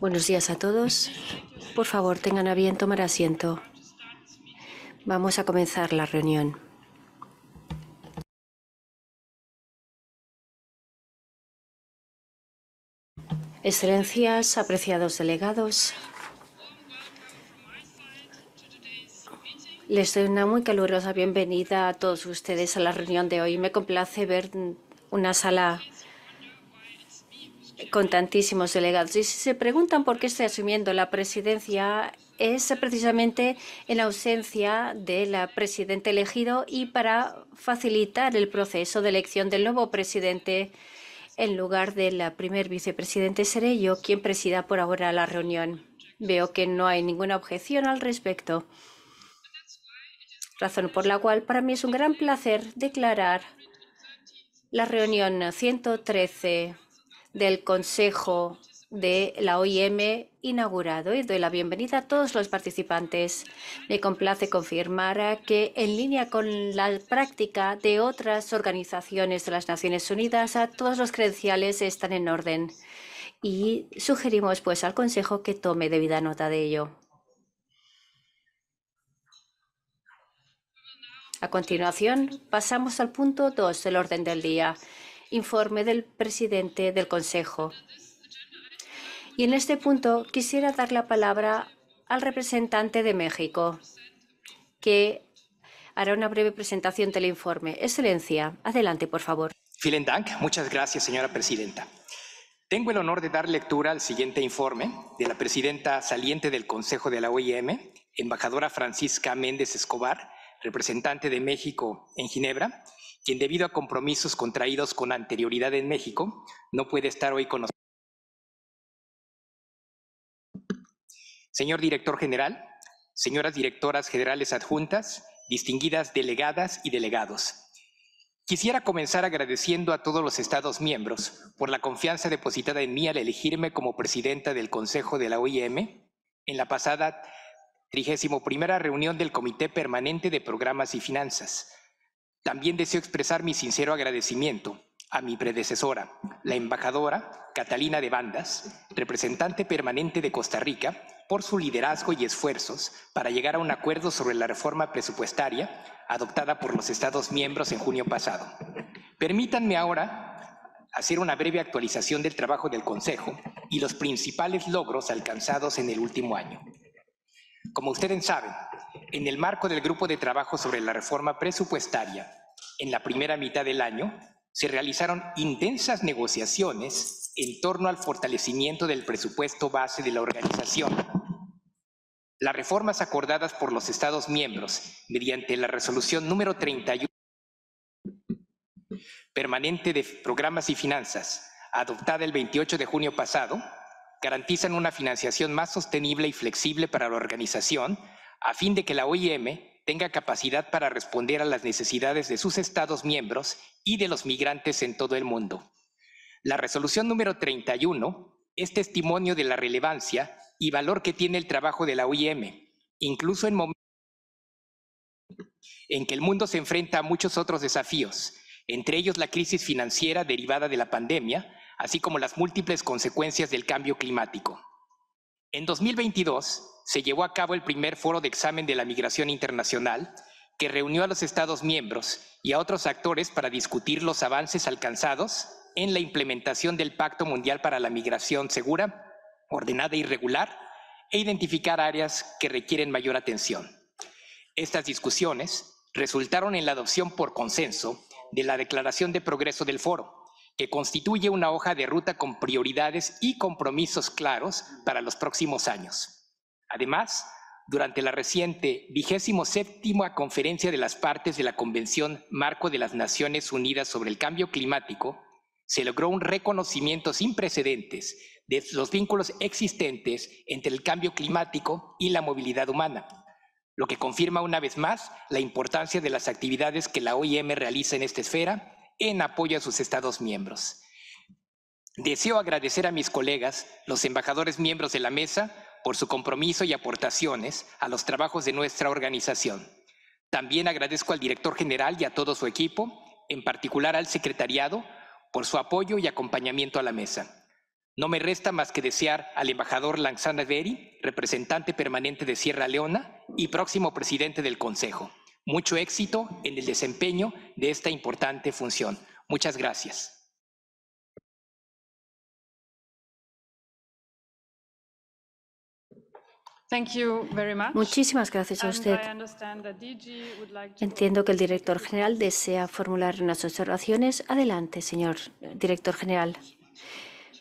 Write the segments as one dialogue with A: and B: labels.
A: Buenos días a
B: todos. Por favor, tengan a bien tomar asiento. Vamos a comenzar
A: la reunión. Excelencias, apreciados delegados,
B: les doy una muy calurosa bienvenida a todos ustedes a la reunión de hoy. Me complace ver una sala con tantísimos delegados. Y si se preguntan por qué estoy asumiendo la presidencia, es precisamente en ausencia del presidente elegido y para facilitar el proceso de elección del nuevo presidente. En lugar del primer vicepresidente, seré yo quien presida por ahora la reunión. Veo que no hay ninguna objeción al respecto. Razón por la cual para mí es un gran placer declarar la reunión 113 del Consejo de la OIM inaugurado y doy la bienvenida a todos los participantes. Me complace confirmar que en línea con la práctica de otras organizaciones de las Naciones Unidas, todos los credenciales están en orden y sugerimos pues al Consejo que tome debida nota de ello. A continuación, pasamos al punto 2 del orden del día informe del presidente del Consejo. Y en este punto quisiera dar la palabra al representante de México, que hará una breve presentación del informe. Excelencia, adelante, por favor.
C: Muchas gracias, señora presidenta. Tengo el honor de dar lectura al siguiente informe de la presidenta saliente del Consejo de la OIM, embajadora Francisca Méndez Escobar, representante de México en Ginebra, quien debido a compromisos contraídos con anterioridad en México, no puede estar hoy con nosotros. Señor Director General, señoras Directoras Generales Adjuntas, distinguidas delegadas y delegados. Quisiera comenzar agradeciendo a todos los Estados miembros por la confianza depositada en mí al elegirme como presidenta del Consejo de la OIM en la pasada 31 reunión del Comité Permanente de Programas y Finanzas, también deseo expresar mi sincero agradecimiento a mi predecesora, la embajadora Catalina de Bandas, representante permanente de Costa Rica, por su liderazgo y esfuerzos para llegar a un acuerdo sobre la reforma presupuestaria adoptada por los Estados miembros en junio pasado. Permítanme ahora hacer una breve actualización del trabajo del Consejo y los principales logros alcanzados en el último año. Como ustedes saben, en el marco del Grupo de Trabajo sobre la Reforma Presupuestaria, en la primera mitad del año, se realizaron intensas negociaciones en torno al fortalecimiento del presupuesto base de la organización. Las reformas acordadas por los Estados miembros mediante la resolución número 31 permanente de programas y finanzas, adoptada el 28 de junio pasado, garantizan una financiación más sostenible y flexible para la organización a fin de que la OIM tenga capacidad para responder a las necesidades de sus Estados miembros y de los migrantes en todo el mundo. La resolución número 31 es testimonio de la relevancia y valor que tiene el trabajo de la OIM, incluso en momentos en que el mundo se enfrenta a muchos otros desafíos, entre ellos la crisis financiera derivada de la pandemia, así como las múltiples consecuencias del cambio climático. En 2022 se llevó a cabo el primer foro de examen de la migración internacional, que reunió a los Estados miembros y a otros actores para discutir los avances alcanzados en la implementación del Pacto Mundial para la Migración Segura, Ordenada y Regular, e identificar áreas que requieren mayor atención. Estas discusiones resultaron en la adopción por consenso de la Declaración de Progreso del Foro, que constituye una hoja de ruta con prioridades y compromisos claros para los próximos años. Además, durante la reciente 27 séptima conferencia de las partes de la Convención Marco de las Naciones Unidas sobre el Cambio Climático, se logró un reconocimiento sin precedentes de los vínculos existentes entre el cambio climático y la movilidad humana, lo que confirma una vez más la importancia de las actividades que la OIM realiza en esta esfera en apoyo a sus Estados miembros. Deseo agradecer a mis colegas, los embajadores miembros de la mesa, por su compromiso y aportaciones a los trabajos de nuestra organización. También agradezco al director general y a todo su equipo, en particular al secretariado, por su apoyo y acompañamiento a la mesa. No me resta más que desear al embajador Lanzana Veri, representante permanente de Sierra Leona y próximo presidente del Consejo, mucho éxito en el desempeño de esta importante función. Muchas gracias.
A: Muchísimas gracias a usted.
B: Entiendo que el director general desea formular unas observaciones. Adelante, señor director general.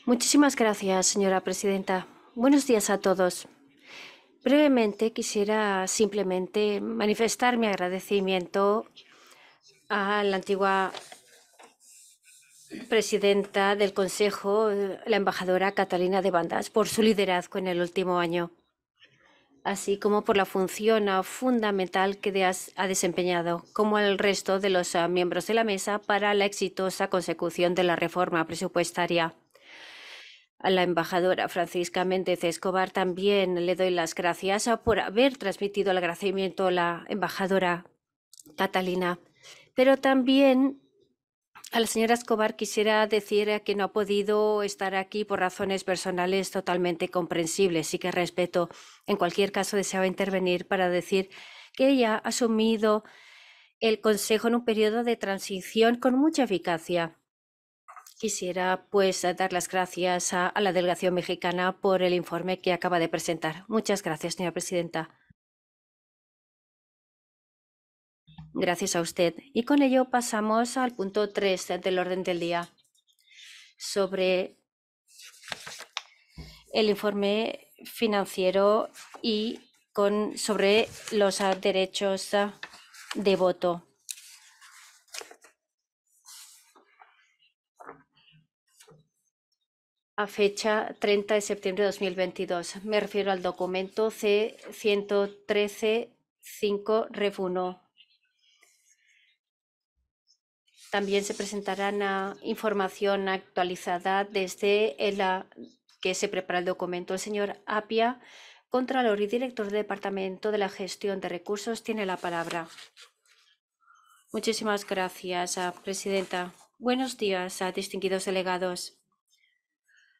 B: Muchísimas gracias, señora presidenta. Buenos días a todos. Brevemente quisiera simplemente manifestar mi agradecimiento a la antigua presidenta del Consejo, la embajadora Catalina de Bandas, por su liderazgo en el último año, así como por la función fundamental que ha desempeñado, como el resto de los miembros de la mesa, para la exitosa consecución de la reforma presupuestaria. A la embajadora Francisca Méndez Escobar también le doy las gracias por haber transmitido el agradecimiento a la embajadora Catalina. Pero también a la señora Escobar quisiera decir que no ha podido estar aquí por razones personales totalmente comprensibles y que respeto. En cualquier caso, deseaba intervenir para decir que ella ha asumido el Consejo en un periodo de transición con mucha eficacia Quisiera pues dar las gracias a, la delegación mexicana por el informe que acaba de presentar. Muchas gracias, señora presidenta. Gracias a usted. Y con ello pasamos al punto 3 del orden del día sobre el informe financiero y sobre los ah, derechos ah, de voto. a fecha 30 de septiembre de 2022. Me refiero al documento c 1135 5 REF1. También se presentará información actualizada desde la ah, que se prepara el documento. El señor Apia, Contralor y Director del Departamento de la Gestión de Recursos, tiene la palabra. Muchísimas gracias, ah, Presidenta. Buenos días a ah, distinguidos delegados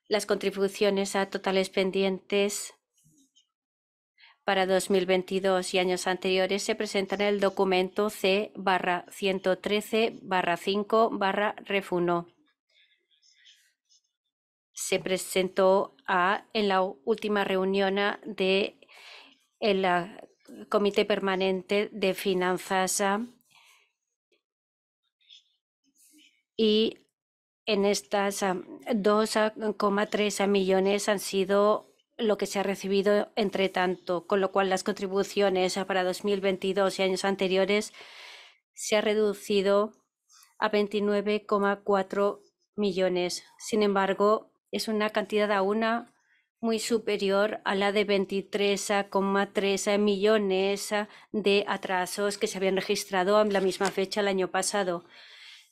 B: las contribuciones a totales pendientes para 2022 y años anteriores se presentan en el documento C 113 5 barra refuno. Se presentó a, en la última reunión del el Comité Permanente de Finanzas y en estas 2,3 millones han sido lo que se ha recibido entre tanto, con lo cual las contribuciones para 2022 y años anteriores se ha reducido a 29,4 millones. Sin embargo, es una cantidad a una muy superior a la de 23,3 millones de atrasos que se habían registrado en la misma fecha el año pasado.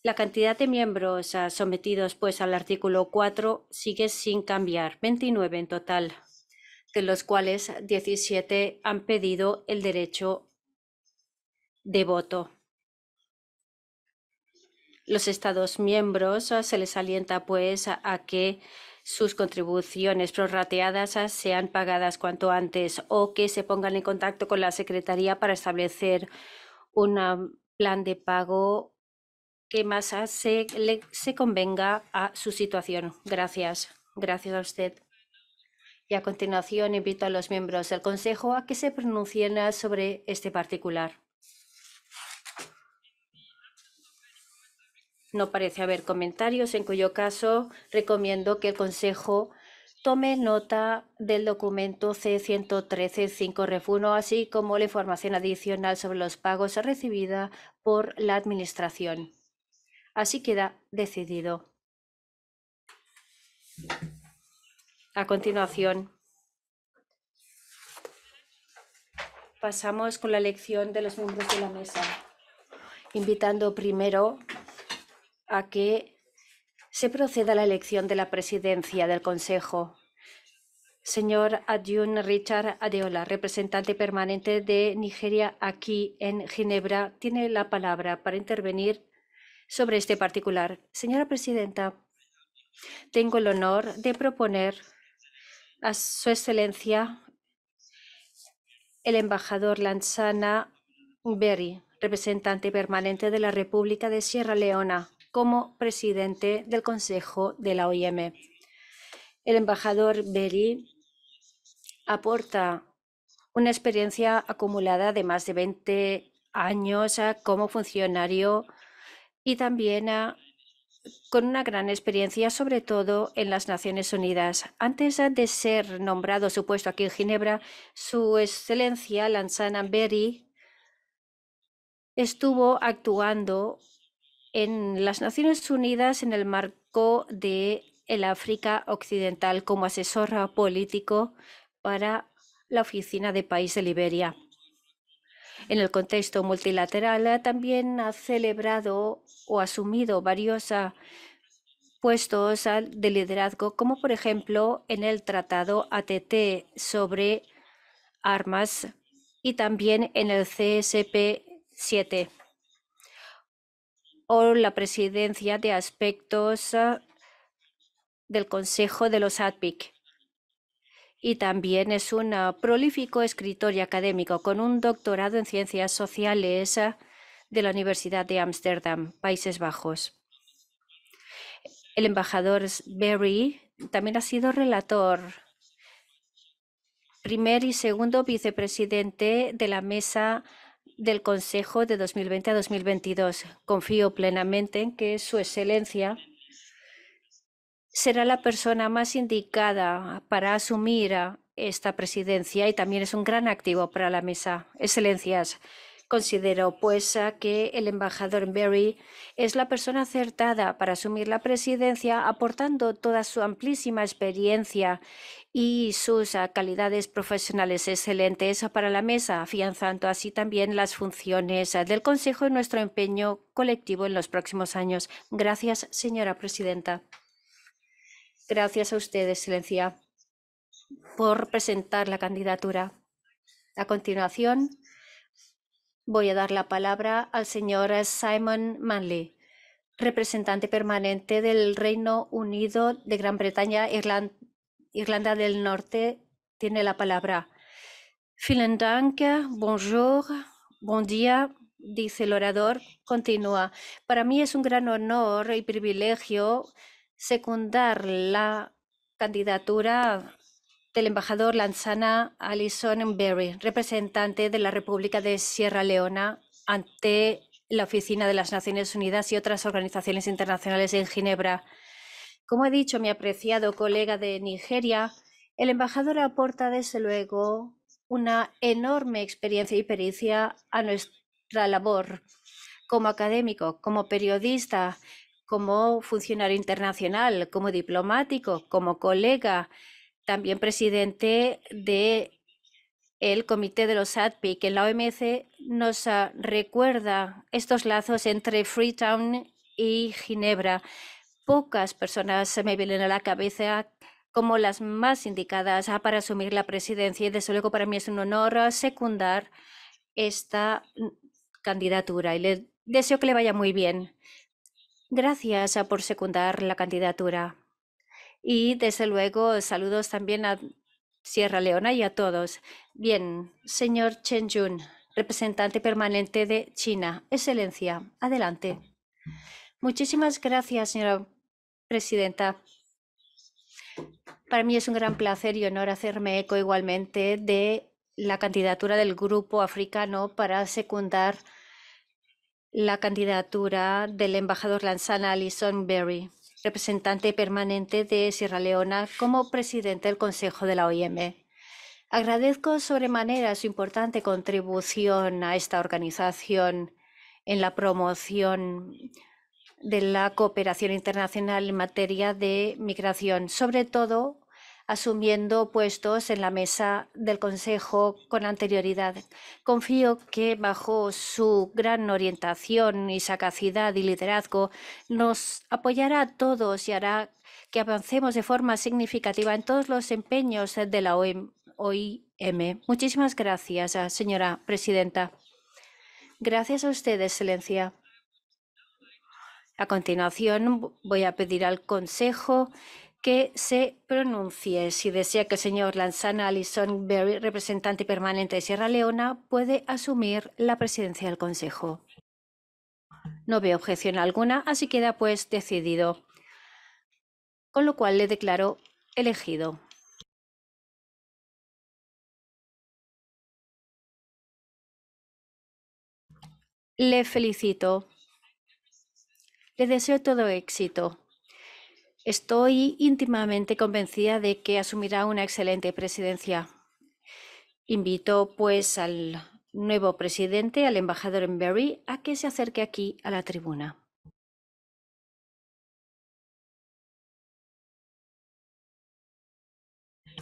B: La cantidad de miembros ah, sometidos pues al artículo 4 sigue sin cambiar, 29 en total, de los cuales 17 han pedido el derecho de voto. Los Estados miembros ah, se les alienta pues a que sus contribuciones prorrateadas ah, sean pagadas cuanto antes o que se pongan en contacto con la Secretaría para establecer un plan de pago que más se, convenga a su situación. Gracias. Gracias a usted. Y a continuación invito a los miembros del Consejo a que se pronuncien sobre este particular. No parece haber comentarios, en cuyo caso recomiendo que el Consejo tome nota del documento c 113 refuno, así como la información adicional sobre los pagos recibida por la Administración. Así queda decidido. A continuación, pasamos con la elección de los miembros de la mesa, invitando primero a que se proceda a la elección de la presidencia del Consejo. Señor Adyun Richard Adeola, representante permanente de Nigeria aquí en Ginebra, tiene la palabra para intervenir sobre este particular. Señora Presidenta, tengo el honor de proponer a Su Excelencia el embajador Lanzana Berry, representante permanente de la República de Sierra Leona, como presidente del Consejo de la OIM. El embajador Berry aporta una experiencia acumulada de más de 20 años como funcionario y también con una gran experiencia, sobre todo en las Naciones Unidas. Antes de ser nombrado su puesto aquí en Ginebra, su excelencia Lansana Berry estuvo actuando en las Naciones Unidas en el marco de el África Occidental como asesor político para la Oficina de País de Liberia. En el contexto multilateral también ha celebrado o asumido varios ah, puestos ah, de liderazgo, como por ejemplo en el Tratado ATT sobre armas y también en el CSP-7 o la presidencia de aspectos ah, del Consejo de los ADPIC y también es un ah, prolífico escritor y académico con un doctorado en ciencias sociales ah, de la Universidad de Ámsterdam, Países Bajos. El embajador Berry también ha sido relator, primer y segundo vicepresidente de la Mesa del Consejo de 2020 a 2022. Confío plenamente en que Su Excelencia será la persona más indicada para asumir esta presidencia y también es un gran activo para la mesa. Excelencias, considero pues que el embajador Berry es la persona acertada para asumir la presidencia, aportando toda su amplísima experiencia y sus calidades profesionales excelentes para la mesa, afianzando así también las funciones del Consejo y nuestro empeño colectivo en los próximos años. Gracias, señora presidenta. Gracias a ustedes, Excelencia, por presentar la candidatura. A continuación, voy a dar la palabra al señor Simon Manley, representante permanente del Reino Unido de Gran Bretaña, Irlanda del Norte. Tiene la palabra. Vielen Dank, bonjour, bon día, dice el orador. Continúa. Para mí es un gran honor y privilegio secundar la candidatura del embajador Lanzana Alison Berry, representante de la República de Sierra Leona ante la Oficina de las Naciones Unidas y otras organizaciones internacionales en Ginebra. Como ha dicho mi apreciado colega de Nigeria, el embajador aporta desde luego una enorme experiencia y pericia a nuestra labor como académico, como periodista como funcionario internacional, como diplomático, como colega, también presidente del Comité de los ADPI, que la OMC nos ah, recuerda estos lazos entre Freetown y Ginebra. Pocas personas se me vienen a la cabeza como las más indicadas ah, para asumir la presidencia y desde luego para mí es un honor ah, secundar esta candidatura y le deseo que le vaya muy bien. Gracias ah, por secundar la candidatura. Y desde luego, saludos también a Sierra Leona y a todos. Bien, señor Chen Jun, representante permanente de China. Excelencia, adelante. Muchísimas gracias, señora presidenta. Para mí es un gran placer y honor hacerme eco igualmente de la candidatura del Grupo Africano para secundar la candidatura del embajador Lanzana Alison Berry, representante permanente de Sierra Leona, como presidente del Consejo de la OIM. Agradezco sobremanera su importante contribución a esta organización en la promoción de la cooperación internacional en materia de migración, sobre todo asumiendo puestos en la mesa del Consejo con anterioridad. Confío que bajo su gran orientación y sacacidad y liderazgo nos apoyará a todos y hará que avancemos de forma significativa en todos los empeños de la OIM. Muchísimas gracias, señora presidenta. Gracias a usted, excelencia. A continuación, voy a pedir al Consejo que se pronuncie si desea que el señor Lanzana Alison Berry, representante permanente de Sierra Leona, puede asumir la presidencia del Consejo. No veo objeción alguna, así queda pues decidido.
A: Con lo cual le declaro elegido. Le felicito. Le deseo todo éxito.
B: Estoy íntimamente convencida de que asumirá una excelente presidencia. Invito, pues, al nuevo presidente, al embajador en a que se
A: acerque aquí a la tribuna.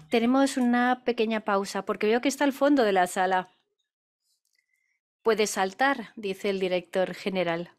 A: Tenemos una pequeña pausa porque veo que está al fondo de la sala. Puede saltar, dice el director general.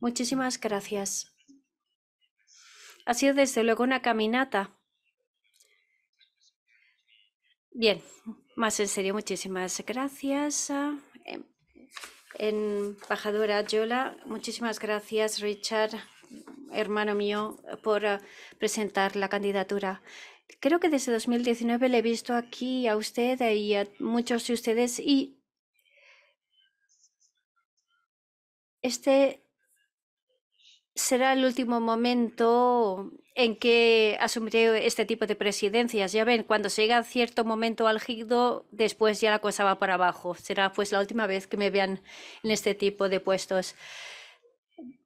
A: Muchísimas gracias. Ha sido desde
B: luego una caminata. Bien, más en serio, muchísimas gracias. Em, Embajadora Yola, muchísimas gracias, Richard, hermano mío, por ah, presentar la candidatura. Creo que desde 2019 le he visto aquí a usted y a muchos de ustedes y este será el último momento en que asumiré este tipo de presidencias. Ya ven, cuando se llega a cierto momento álgido, después ya la cosa va para abajo. Será pues la última vez que me vean en este tipo de puestos.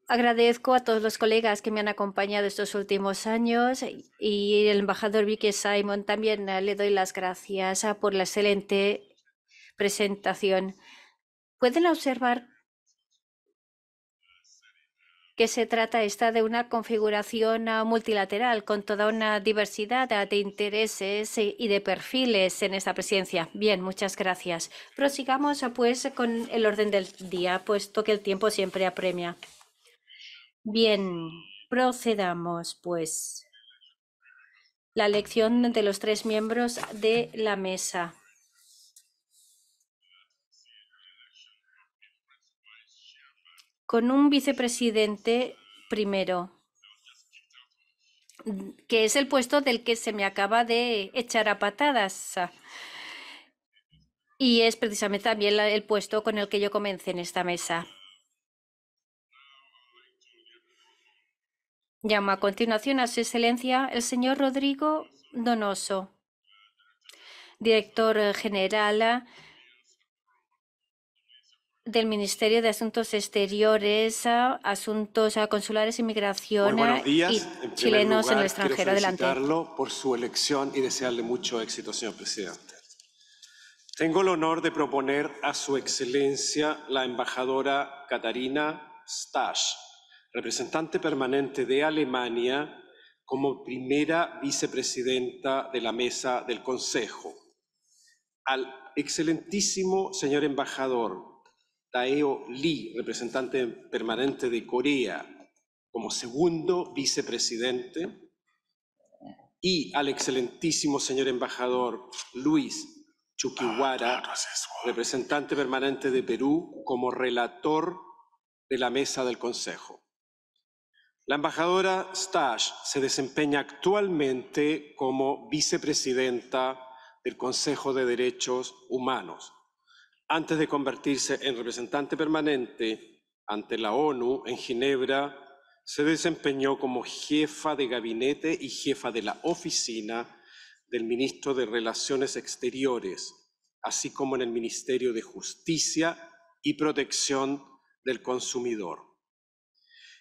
B: Agradezco a todos los colegas que me han acompañado estos últimos años y el embajador Vicky Simon también eh, le doy las gracias ah, por la excelente presentación. Pueden observar que se trata esta de una configuración ah, multilateral con toda una diversidad ah, de intereses eh, y de perfiles en esta presencia. Bien, muchas gracias. Prosigamos ah, pues con el orden del día, puesto que el tiempo siempre apremia. Bien, procedamos pues. La elección de los tres miembros de la mesa. con un vicepresidente primero, que es el puesto del que se me acaba de echar a patadas. Y es precisamente también el puesto con el que yo comencé en esta mesa. Llamo a continuación a su excelencia el señor Rodrigo Donoso, director general del Ministerio de Asuntos Exteriores, Asuntos Consulares y Migración y chilenos en, en el extranjero. Adelante.
D: por su elección y desearle mucho éxito, señor presidente. Tengo el honor de proponer a su excelencia la embajadora Katarina Stasch, representante permanente de Alemania, como primera vicepresidenta de la mesa del Consejo. Al excelentísimo señor embajador Taeo Lee, representante permanente de Corea, como segundo vicepresidente, y al excelentísimo señor embajador Luis Chukiwara, ah, representante permanente de Perú, como relator de la mesa del Consejo. La embajadora Stash se desempeña actualmente como vicepresidenta del Consejo de Derechos Humanos antes de convertirse en representante permanente ante la ONU en Ginebra, se desempeñó como jefa de gabinete y jefa de la oficina del ministro de Relaciones Exteriores, así como en el Ministerio de Justicia y Protección del Consumidor.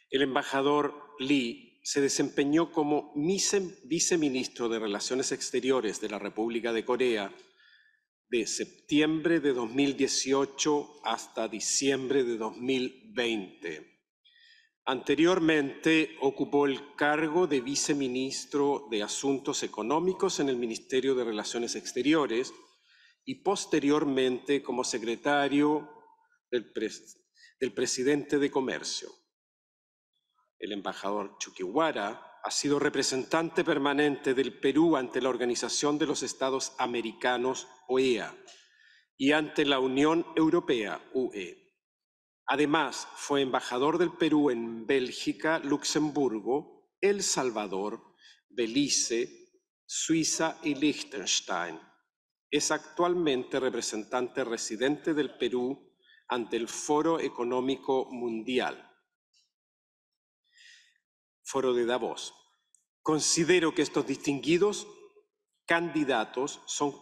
D: El embajador Lee se desempeñó como viceministro de Relaciones Exteriores de la República de Corea de septiembre de 2018 hasta diciembre de 2020. Anteriormente ocupó el cargo de viceministro de Asuntos Económicos en el Ministerio de Relaciones Exteriores y posteriormente como secretario del, presidente de Comercio. El embajador Chuquiwara ha sido representante permanente del Perú ante la Organización de los Estados Americanos OEA, y ante la Unión Europea, UE. Además, fue embajador del Perú en Bélgica, Luxemburgo, El Salvador, Belice, Suiza y Liechtenstein. Es actualmente representante residente del Perú ante el Foro Económico Mundial. Foro de Davos. Considero que estos distinguidos candidatos son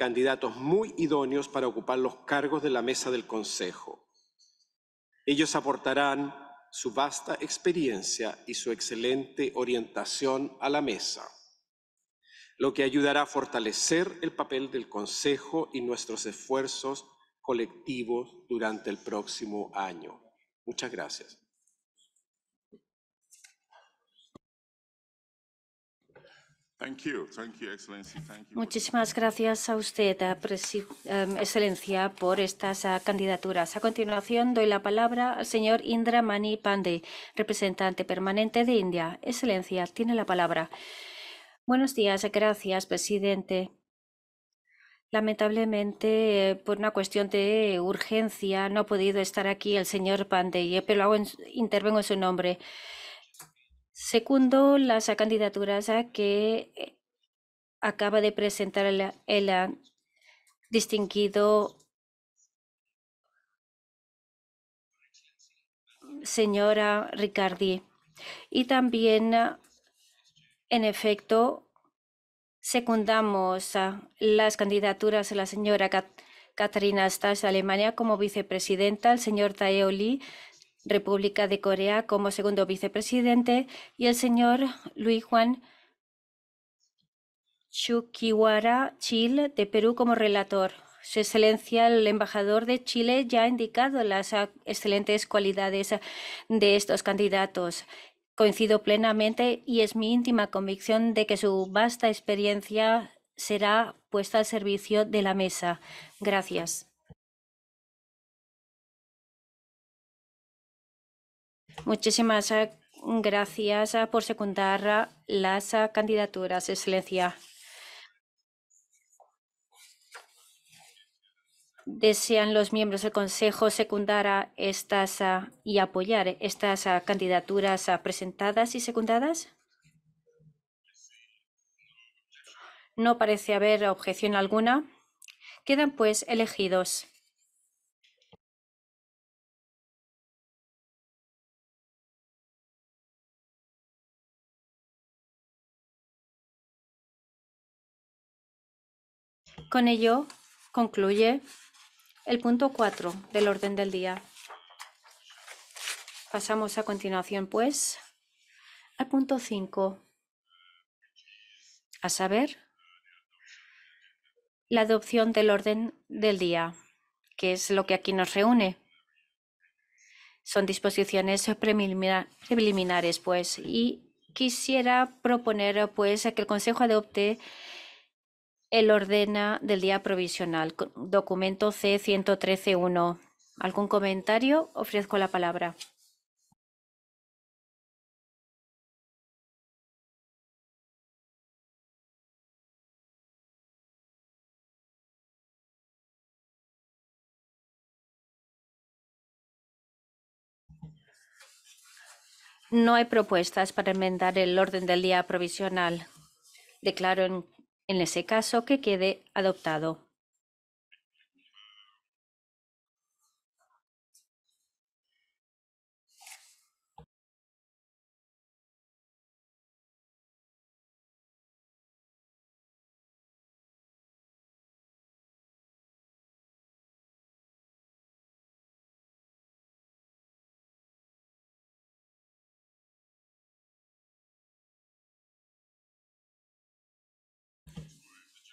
D: candidatos muy idóneos para ocupar los cargos de la mesa del Consejo. Ellos aportarán su vasta experiencia y su excelente orientación a la mesa, lo que ayudará a fortalecer el papel del Consejo y nuestros esfuerzos colectivos durante el próximo año. Muchas gracias. Thank
B: Muchísimas gracias a usted, em, Excelencia, por estas ah, candidaturas. A continuación, doy la palabra al señor Indra Mani Pandey, representante permanente de India. Excelencia, tiene la palabra. Buenos días, gracias, presidente. Lamentablemente, eh, por una cuestión de urgencia, no ha podido estar aquí el señor Pandey, eh, pero intervengo en su nombre. Segundo, las candidaturas que eh, acaba de presentar el, distinguido señora Ricardi. Y también, ah, en efecto, secundamos las candidaturas de la señora Catarina Stas Alemania como vicepresidenta, el señor Taeoli República de Corea como segundo vicepresidente y el señor Luis Juan Chukiwara Chil de Perú como relator. Su excelencia, el embajador de Chile, ya ha indicado las ah, excelentes cualidades de estos candidatos. Coincido plenamente y es mi íntima convicción de que su vasta experiencia será puesta al servicio de la
A: mesa. Gracias. Muchísimas eh, gracias eh, por secundar eh,
B: las candidaturas, Excelencia. desean los miembros del Consejo secundar estas y apoyar estas candidaturas presentadas y secundadas? No parece haber objeción alguna.
A: Quedan pues elegidos. Con ello concluye el punto 4 del orden del día.
B: Pasamos a continuación, pues, al punto 5, a saber, la adopción del orden del día, que es lo que aquí nos reúne. Son disposiciones preliminares, pues, y quisiera proponer, pues, que el Consejo adopte el orden del día provisional, documento c 1131 algún comentario? Ofrezco la
A: palabra. No hay propuestas para enmendar el orden del día
B: provisional. Declaro en en ese caso que quede adoptado.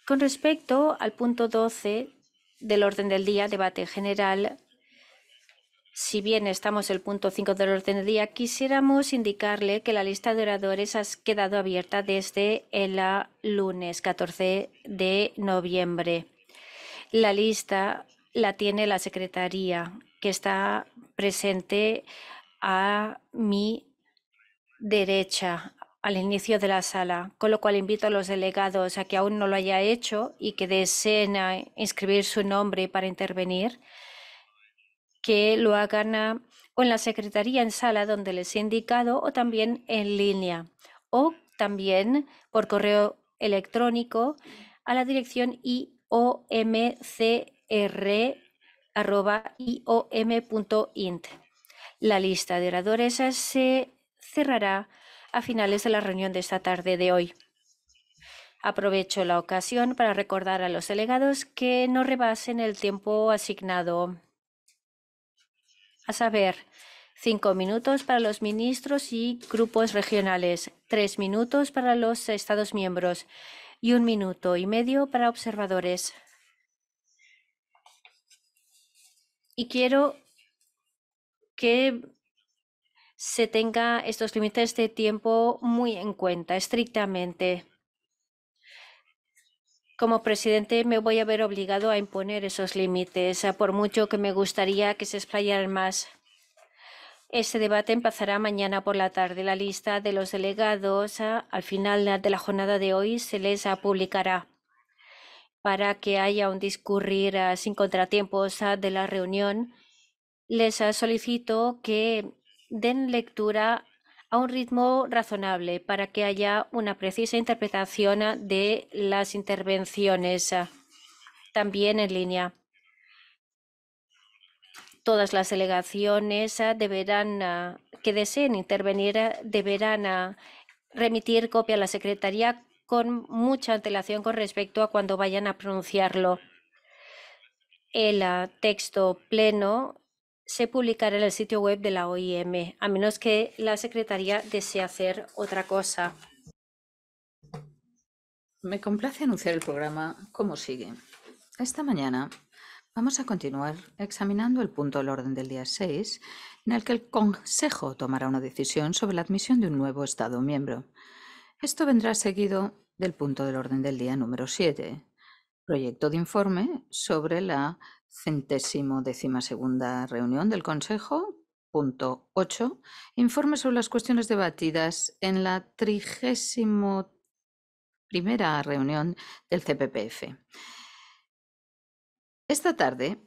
A: Con respecto al punto 12
B: del orden del día, debate general, si bien estamos en el punto 5 del orden del día, quisiéramos indicarle que la lista de oradores ha quedado abierta desde el lunes 14 de noviembre. La lista la tiene la Secretaría, que está presente a mi derecha al inicio de la sala, con lo cual invito a los delegados a que aún no lo haya hecho y que deseen eh, inscribir su nombre para intervenir, que lo hagan ah, o en la secretaría en sala donde les he indicado o también en línea o también por correo electrónico a la dirección iomcr.iom.int. La lista de oradores se cerrará a finales de la reunión de esta tarde de hoy. Aprovecho la ocasión para recordar a los delegados que no rebasen el tiempo asignado, a saber, cinco minutos para los ministros y grupos regionales, tres minutos para los Estados miembros y un minuto y medio para observadores. Y quiero que se tenga estos límites de tiempo muy en cuenta, estrictamente. Como presidente me voy a ver obligado a imponer esos límites, por mucho que me gustaría que se explayaran más. Este debate empezará mañana por la tarde. La lista de los delegados ah, al final de la jornada de hoy se les publicará para que haya un discurrir ah, sin contratiempos ah, de la reunión. Les solicito que den lectura a un ritmo razonable para que haya una precisa interpretación ah, de las intervenciones ah, también en línea. Todas las delegaciones ah, deberán que deseen intervenir deberán remitir copia a la Secretaría con mucha antelación con respecto a cuando vayan a pronunciarlo. El texto pleno se publicará en el sitio web de la
E: OIM, a
B: menos que la Secretaría desee hacer otra cosa.
E: Me complace anunciar el programa como sigue. Esta mañana vamos a continuar examinando el punto del orden del día 6, en el que el Consejo tomará una decisión sobre la admisión de un nuevo Estado miembro. Esto vendrá seguido del punto del orden del día número 7, proyecto de informe sobre la centésimo décima segunda reunión del Consejo. Punto 8. Informe sobre las cuestiones debatidas en la trigésimo primera reunión del CPPF. Esta tarde,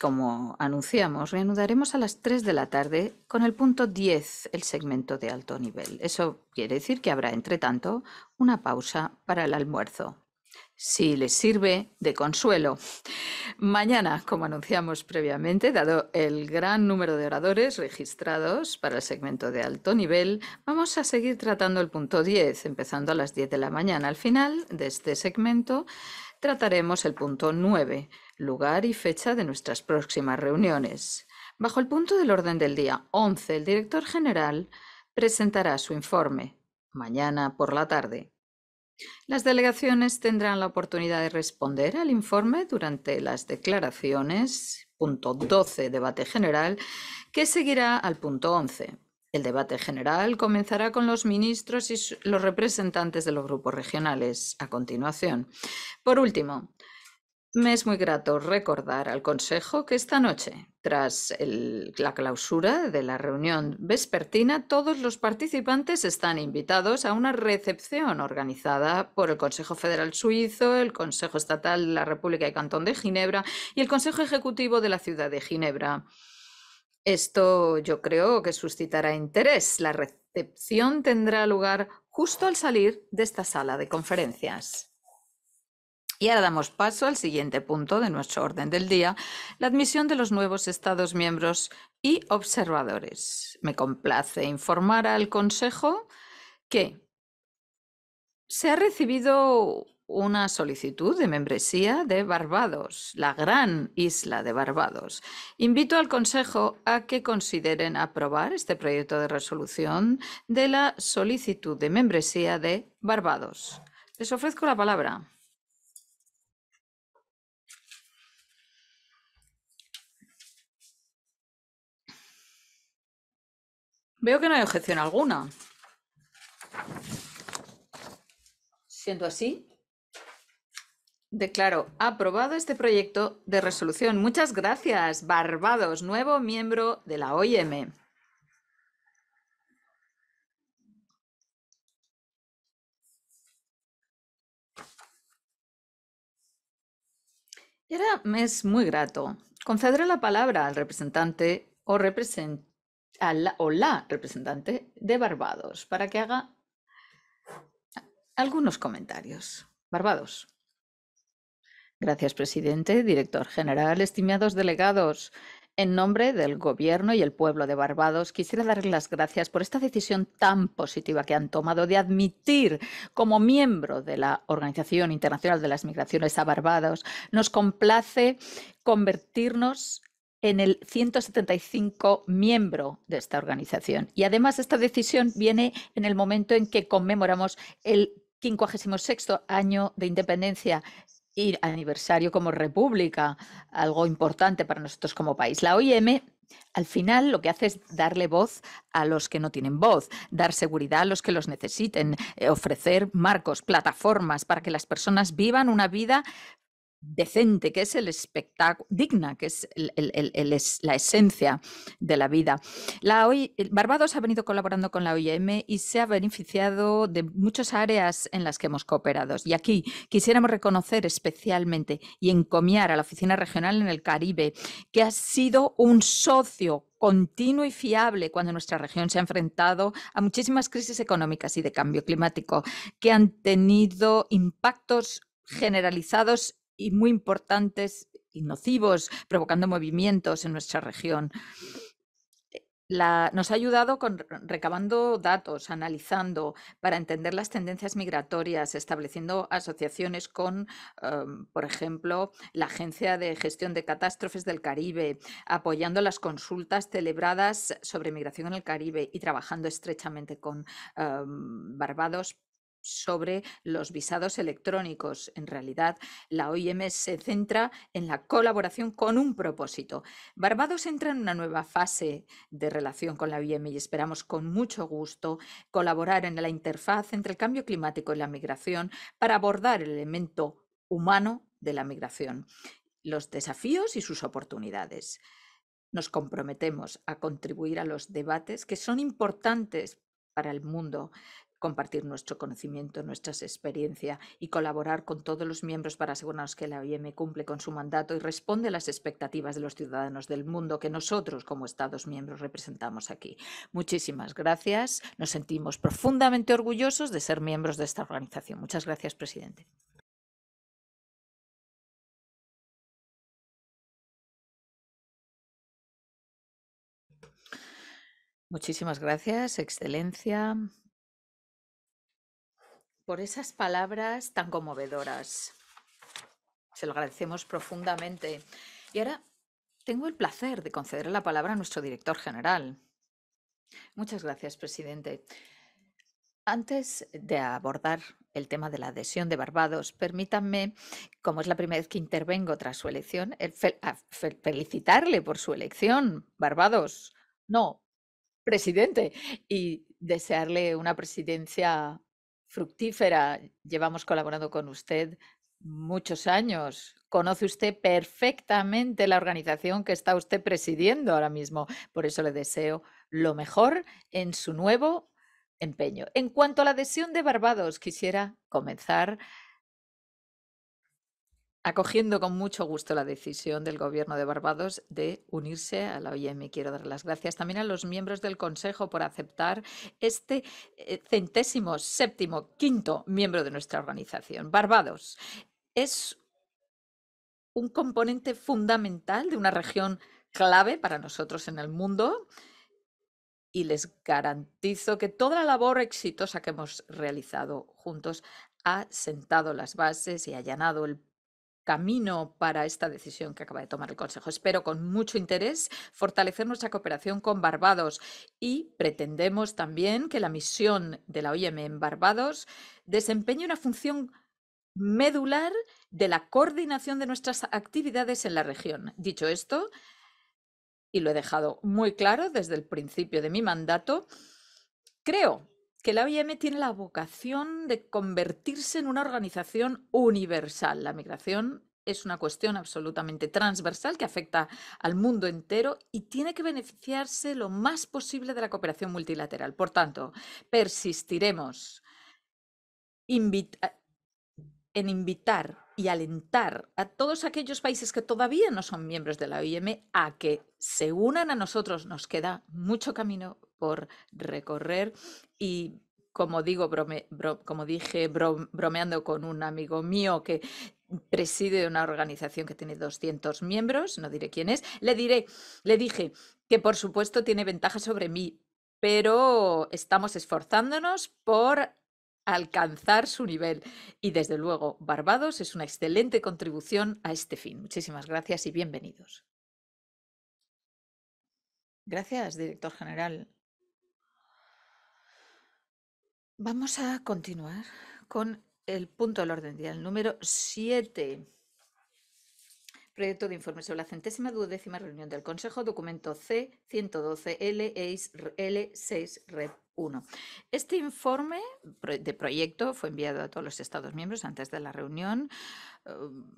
E: como anunciamos, reanudaremos a las 3 de la tarde con el punto 10, el segmento de alto nivel. Eso quiere decir que habrá, entre tanto, una pausa para el almuerzo si les sirve de consuelo. Mañana, como anunciamos previamente, dado el gran número de oradores registrados para el segmento de alto nivel, vamos a seguir tratando el punto 10, empezando a las 10 de la mañana. Al final de este segmento trataremos el punto 9, lugar y fecha de nuestras próximas reuniones. Bajo el punto del orden del día 11, el director general presentará su informe mañana por la tarde. Las delegaciones tendrán la oportunidad de responder al informe durante las declaraciones, punto 12, debate general, que seguirá al punto 11. El debate general comenzará con los ministros y los representantes de los grupos regionales a continuación. Por último, me es muy grato recordar al Consejo que esta noche, tras la clausura de la reunión vespertina, todos los participantes están invitados a una recepción organizada por el Consejo Federal Suizo, el Consejo Estatal de la República y Cantón de Ginebra y el Consejo Ejecutivo de la Ciudad de Ginebra. Esto yo creo que suscitará interés. La recepción tendrá lugar justo al salir de esta sala de conferencias. Y ahora damos paso al siguiente punto de nuestro orden del día, la admisión de los nuevos Estados miembros y observadores. Me complace informar al Consejo que se ha recibido una solicitud de membresía de Barbados, la gran isla de Barbados. Invito al Consejo a que consideren aprobar este proyecto de resolución de la solicitud de membresía de Barbados. Les ofrezco la palabra. Veo que no hay objeción alguna. Siendo así, declaro aprobado este proyecto de resolución. Muchas gracias, Barbados, nuevo miembro de la OIM. Y ahora me es muy grato Concederé la palabra al representante o representante o la representante de Barbados para que haga algunos comentarios. Barbados. Gracias, presidente, director general, estimados delegados. En nombre del Gobierno y el pueblo de Barbados, quisiera darles las gracias por esta decisión tan positiva que han tomado de admitir como miembro de la Organización Internacional de las Migraciones a Barbados. Nos complace convertirnos en el 175 miembro de esta organización. Y además esta decisión viene en el momento en que conmemoramos el 56 año de independencia y aniversario como república, algo importante para nosotros como país. La OIM al final lo que hace es darle voz a los que no tienen voz, dar seguridad a los que los necesiten, eh, ofrecer marcos, plataformas para que las personas vivan una vida decente, que es el espectáculo, digna, que es, la esencia de la vida. La Barbados ha venido colaborando con la OIM y se ha beneficiado de muchas áreas en las que hemos cooperado. Y aquí quisiéramos reconocer especialmente y encomiar a la Oficina Regional en el Caribe, que ha sido un socio continuo y fiable cuando nuestra región se ha enfrentado a muchísimas crisis económicas y de cambio climático que han tenido impactos generalizados y muy importantes y nocivos, provocando movimientos en nuestra región. Eh, nos ha ayudado recabando datos, analizando para entender las tendencias migratorias, estableciendo asociaciones con, por ejemplo, la Agencia de Gestión de Catástrofes del Caribe, apoyando las consultas celebradas sobre migración en el Caribe y trabajando estrechamente con Barbados sobre los visados electrónicos. En realidad, la OIM se centra en la colaboración con un propósito. Barbados entra en una nueva fase de relación con la OIM y esperamos con mucho gusto colaborar en la interfaz entre el cambio climático y la migración para abordar el elemento humano de la migración, los desafíos y sus oportunidades. Nos comprometemos a contribuir a los debates que son importantes para el mundo, compartir nuestro conocimiento, nuestras experiencias y colaborar con todos los miembros para asegurarnos que la OIM cumple con su mandato y responde a las expectativas de los ciudadanos del mundo que nosotros como Estados miembros representamos aquí. Muchísimas gracias. Nos sentimos profundamente orgullosos de ser miembros de esta
A: organización. Muchas gracias, presidente. Muchísimas gracias, Excelencia
E: por esas palabras tan conmovedoras. Se lo agradecemos profundamente. Y ahora tengo el placer de conceder la palabra a nuestro director general. Muchas gracias, presidente. Antes de abordar el tema de la adhesión de Barbados, permítanme, como es la primera vez que intervengo tras su elección, felicitarle por su elección, Barbados. No, presidente, y desearle una presidencia fructífera. Llevamos colaborando con usted muchos años. Conoce usted perfectamente la organización que está usted presidiendo ahora mismo. Por eso le deseo lo mejor en su nuevo empeño. En cuanto a la adhesión de Barbados, quisiera comenzar acogiendo con mucho gusto la decisión del Gobierno de Barbados de unirse a la OIM. Quiero dar las gracias también a los miembros del Consejo por aceptar este eh, centésimo, séptimo, quinto miembro de nuestra organización. Barbados es un componente fundamental de una región clave para nosotros en el mundo y les garantizo que toda la labor exitosa que hemos realizado juntos ha sentado las bases y allanado el camino para esta decisión que acaba de tomar el Consejo. Espero con mucho interés fortalecer nuestra cooperación con Barbados y pretendemos también que la misión de la OIM en Barbados desempeñe una función medular de la coordinación de nuestras actividades en la región. Dicho esto, y lo he dejado muy claro desde el principio de mi mandato, creo que la OIM tiene la vocación de convertirse en una organización universal. La migración es una cuestión absolutamente transversal que afecta al mundo entero y tiene que beneficiarse lo más posible de la cooperación multilateral. Por tanto, persistiremos en invitar y alentar a todos aquellos países que todavía no son miembros de la OIM a que se unan a nosotros. Nos queda mucho camino por recorrer y como digo, como dije bromeando con un amigo mío que preside una organización que tiene 200 miembros, no diré quién es, le diré, le dije que por supuesto tiene ventaja sobre mí, pero estamos esforzándonos por alcanzar su nivel. Y desde luego, Barbados es una excelente contribución a este fin. Muchísimas gracias y bienvenidos. Gracias, director general. Vamos a continuar con el punto del orden día, el número 7. Proyecto de informe sobre la centésima duodécima reunión del Consejo, documento C 112L6 rep 1. Este informe de proyecto fue enviado a todos los Estados miembros antes de la reunión. Um,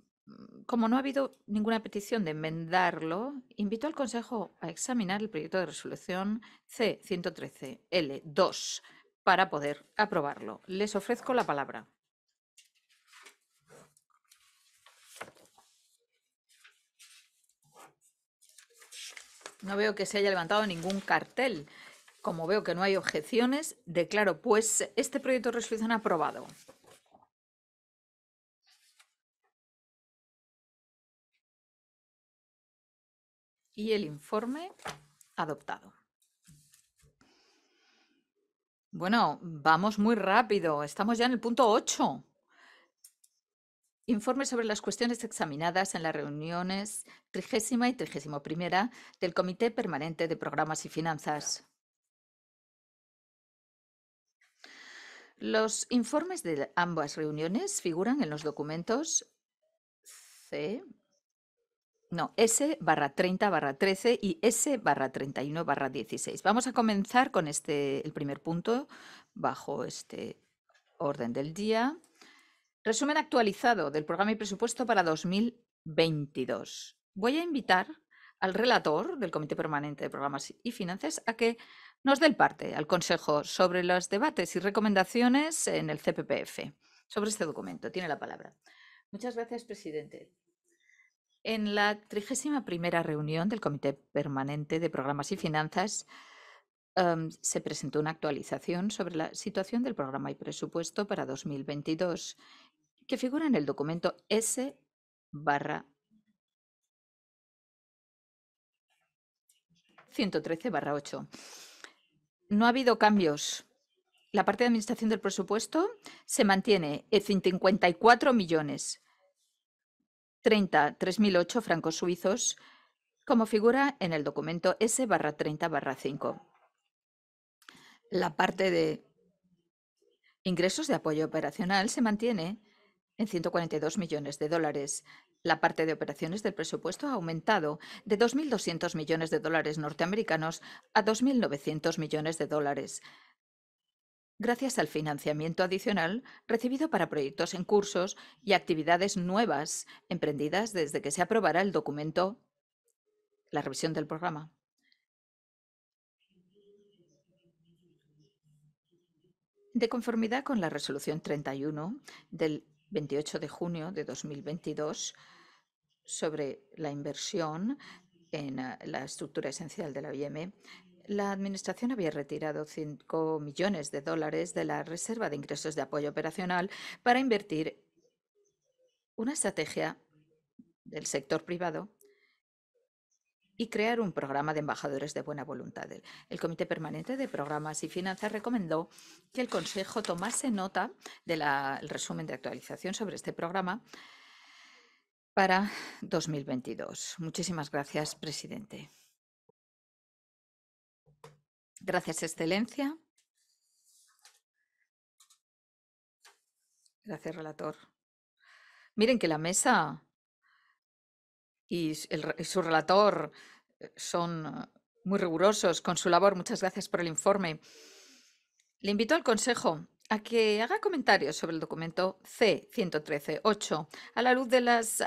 E: como no ha habido ninguna petición de enmendarlo, invito al Consejo a examinar el proyecto de resolución C 113L2 para poder aprobarlo. Les ofrezco la palabra. No veo que se haya levantado ningún cartel. Como veo que no hay objeciones, declaro pues este proyecto de resolución aprobado.
A: Y el informe adoptado.
E: Bueno, vamos muy rápido. Estamos ya en el punto 8. Informe sobre las cuestiones examinadas en las reuniones 30 y 31 del Comité Permanente de Programas y Finanzas. Los informes de ambas reuniones figuran en los documentos C, S barra 30 barra 13 y S barra 31 barra 16. Vamos a comenzar con este, el primer punto bajo este orden del día. Resumen actualizado del programa y presupuesto para 2022. Voy a invitar al relator del Comité Permanente de Programas y Finanzas a que nos dé el parte al Consejo sobre los debates y recomendaciones en el CPPF sobre este documento. Tiene la palabra. Muchas gracias, presidente. En la 31 reunión del Comité Permanente de Programas y Finanzas em, se presentó una actualización sobre la situación del programa y presupuesto para 2022 que figura en el documento S barra 113 barra 8. No ha habido cambios. La parte de administración del presupuesto se mantiene en 54 millones francos suizos, como figura en el documento S barra 30 barra 5. La parte de ingresos de apoyo operacional se mantiene en 142 millones de dólares. La parte de operaciones del presupuesto ha aumentado de 2.200 millones de dólares norteamericanos a 2.900 millones de dólares, gracias al financiamiento adicional recibido para proyectos en cursos y actividades nuevas emprendidas desde que se aprobara el documento, la revisión del programa. De conformidad con la resolución 31 del 28 de junio de 2022 sobre la inversión en ah, la estructura esencial de la OIM, la Administración había retirado 5 millones de dólares de la Reserva de Ingresos de Apoyo Operacional para invertir una estrategia del sector privado y crear un programa de embajadores de buena voluntad. El Comité Permanente de Programas y Finanzas recomendó que el Consejo tomase nota del resumen de actualización sobre este programa para 2022. Muchísimas gracias, presidente. Gracias, Excelencia. Gracias, relator. Miren que la mesa y, su relator eh, son ah, muy rigurosos con su labor. Muchas gracias por el informe. Le invito al Consejo a que haga comentarios sobre el documento c 1138 a la luz de los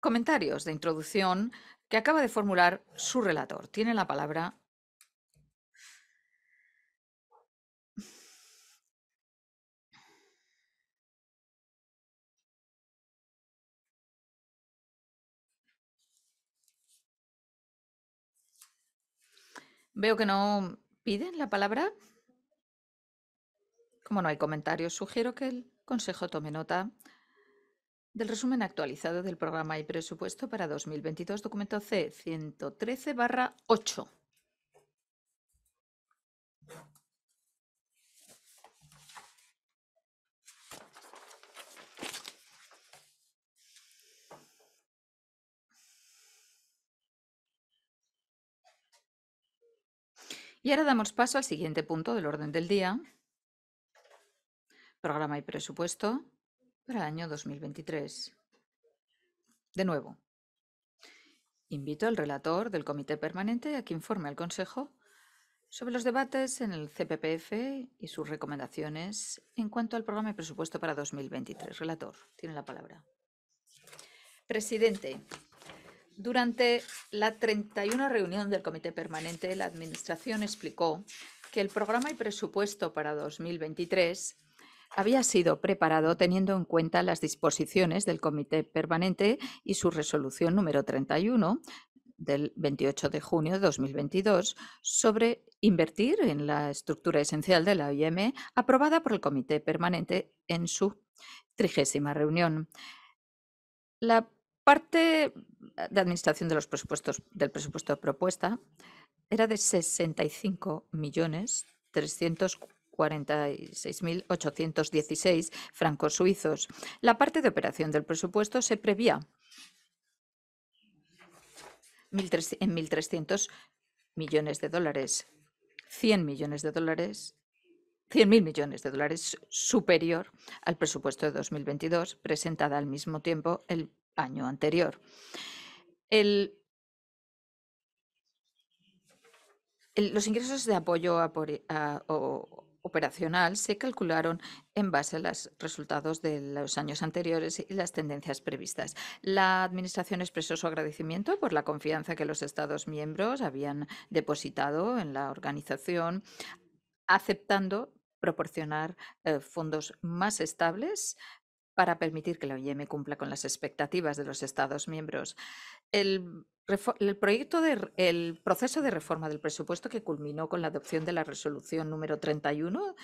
E: comentarios de introducción que acaba de formular su relator. Tiene la palabra
A: Veo que no
E: piden la palabra. Como no hay comentarios, sugiero que el Consejo tome nota del resumen actualizado del programa y presupuesto para 2022, documento C 113-8. Y ahora damos paso al siguiente punto del orden del día. Programa y presupuesto para el año 2023. De nuevo, invito al relator del Comité Permanente a que informe al Consejo sobre los debates en el CPPF y sus recomendaciones en cuanto al programa y presupuesto para 2023. Relator, tiene la palabra. Presidente, durante la 31 reunión del Comité Permanente, la Administración explicó que el programa y presupuesto para 2023 había sido preparado teniendo en cuenta las disposiciones del Comité Permanente y su resolución número 31 del 28 de junio de 2022 sobre invertir en la estructura esencial de la OIM aprobada por el Comité Permanente en su trigésima reunión. La parte de administración de los presupuestos del presupuesto de propuesta era de 65 millones 346.816 francos suizos. La parte de operación del presupuesto se prevía en 1.300 millones de dólares, 100 millones de dólares 100.000 millones de dólares superior al presupuesto de 2022 presentada al mismo tiempo el año anterior los ingresos de apoyo operacional se calcularon en base a los resultados de los años anteriores y las tendencias previstas. La Administración expresó su agradecimiento por la confianza que los Estados miembros habían depositado en la organización, aceptando proporcionar eh, fondos más estables para permitir que la OIM cumpla con las expectativas de los Estados miembros. El, proyecto de, el proceso de reforma del presupuesto que culminó con la adopción de la resolución número 31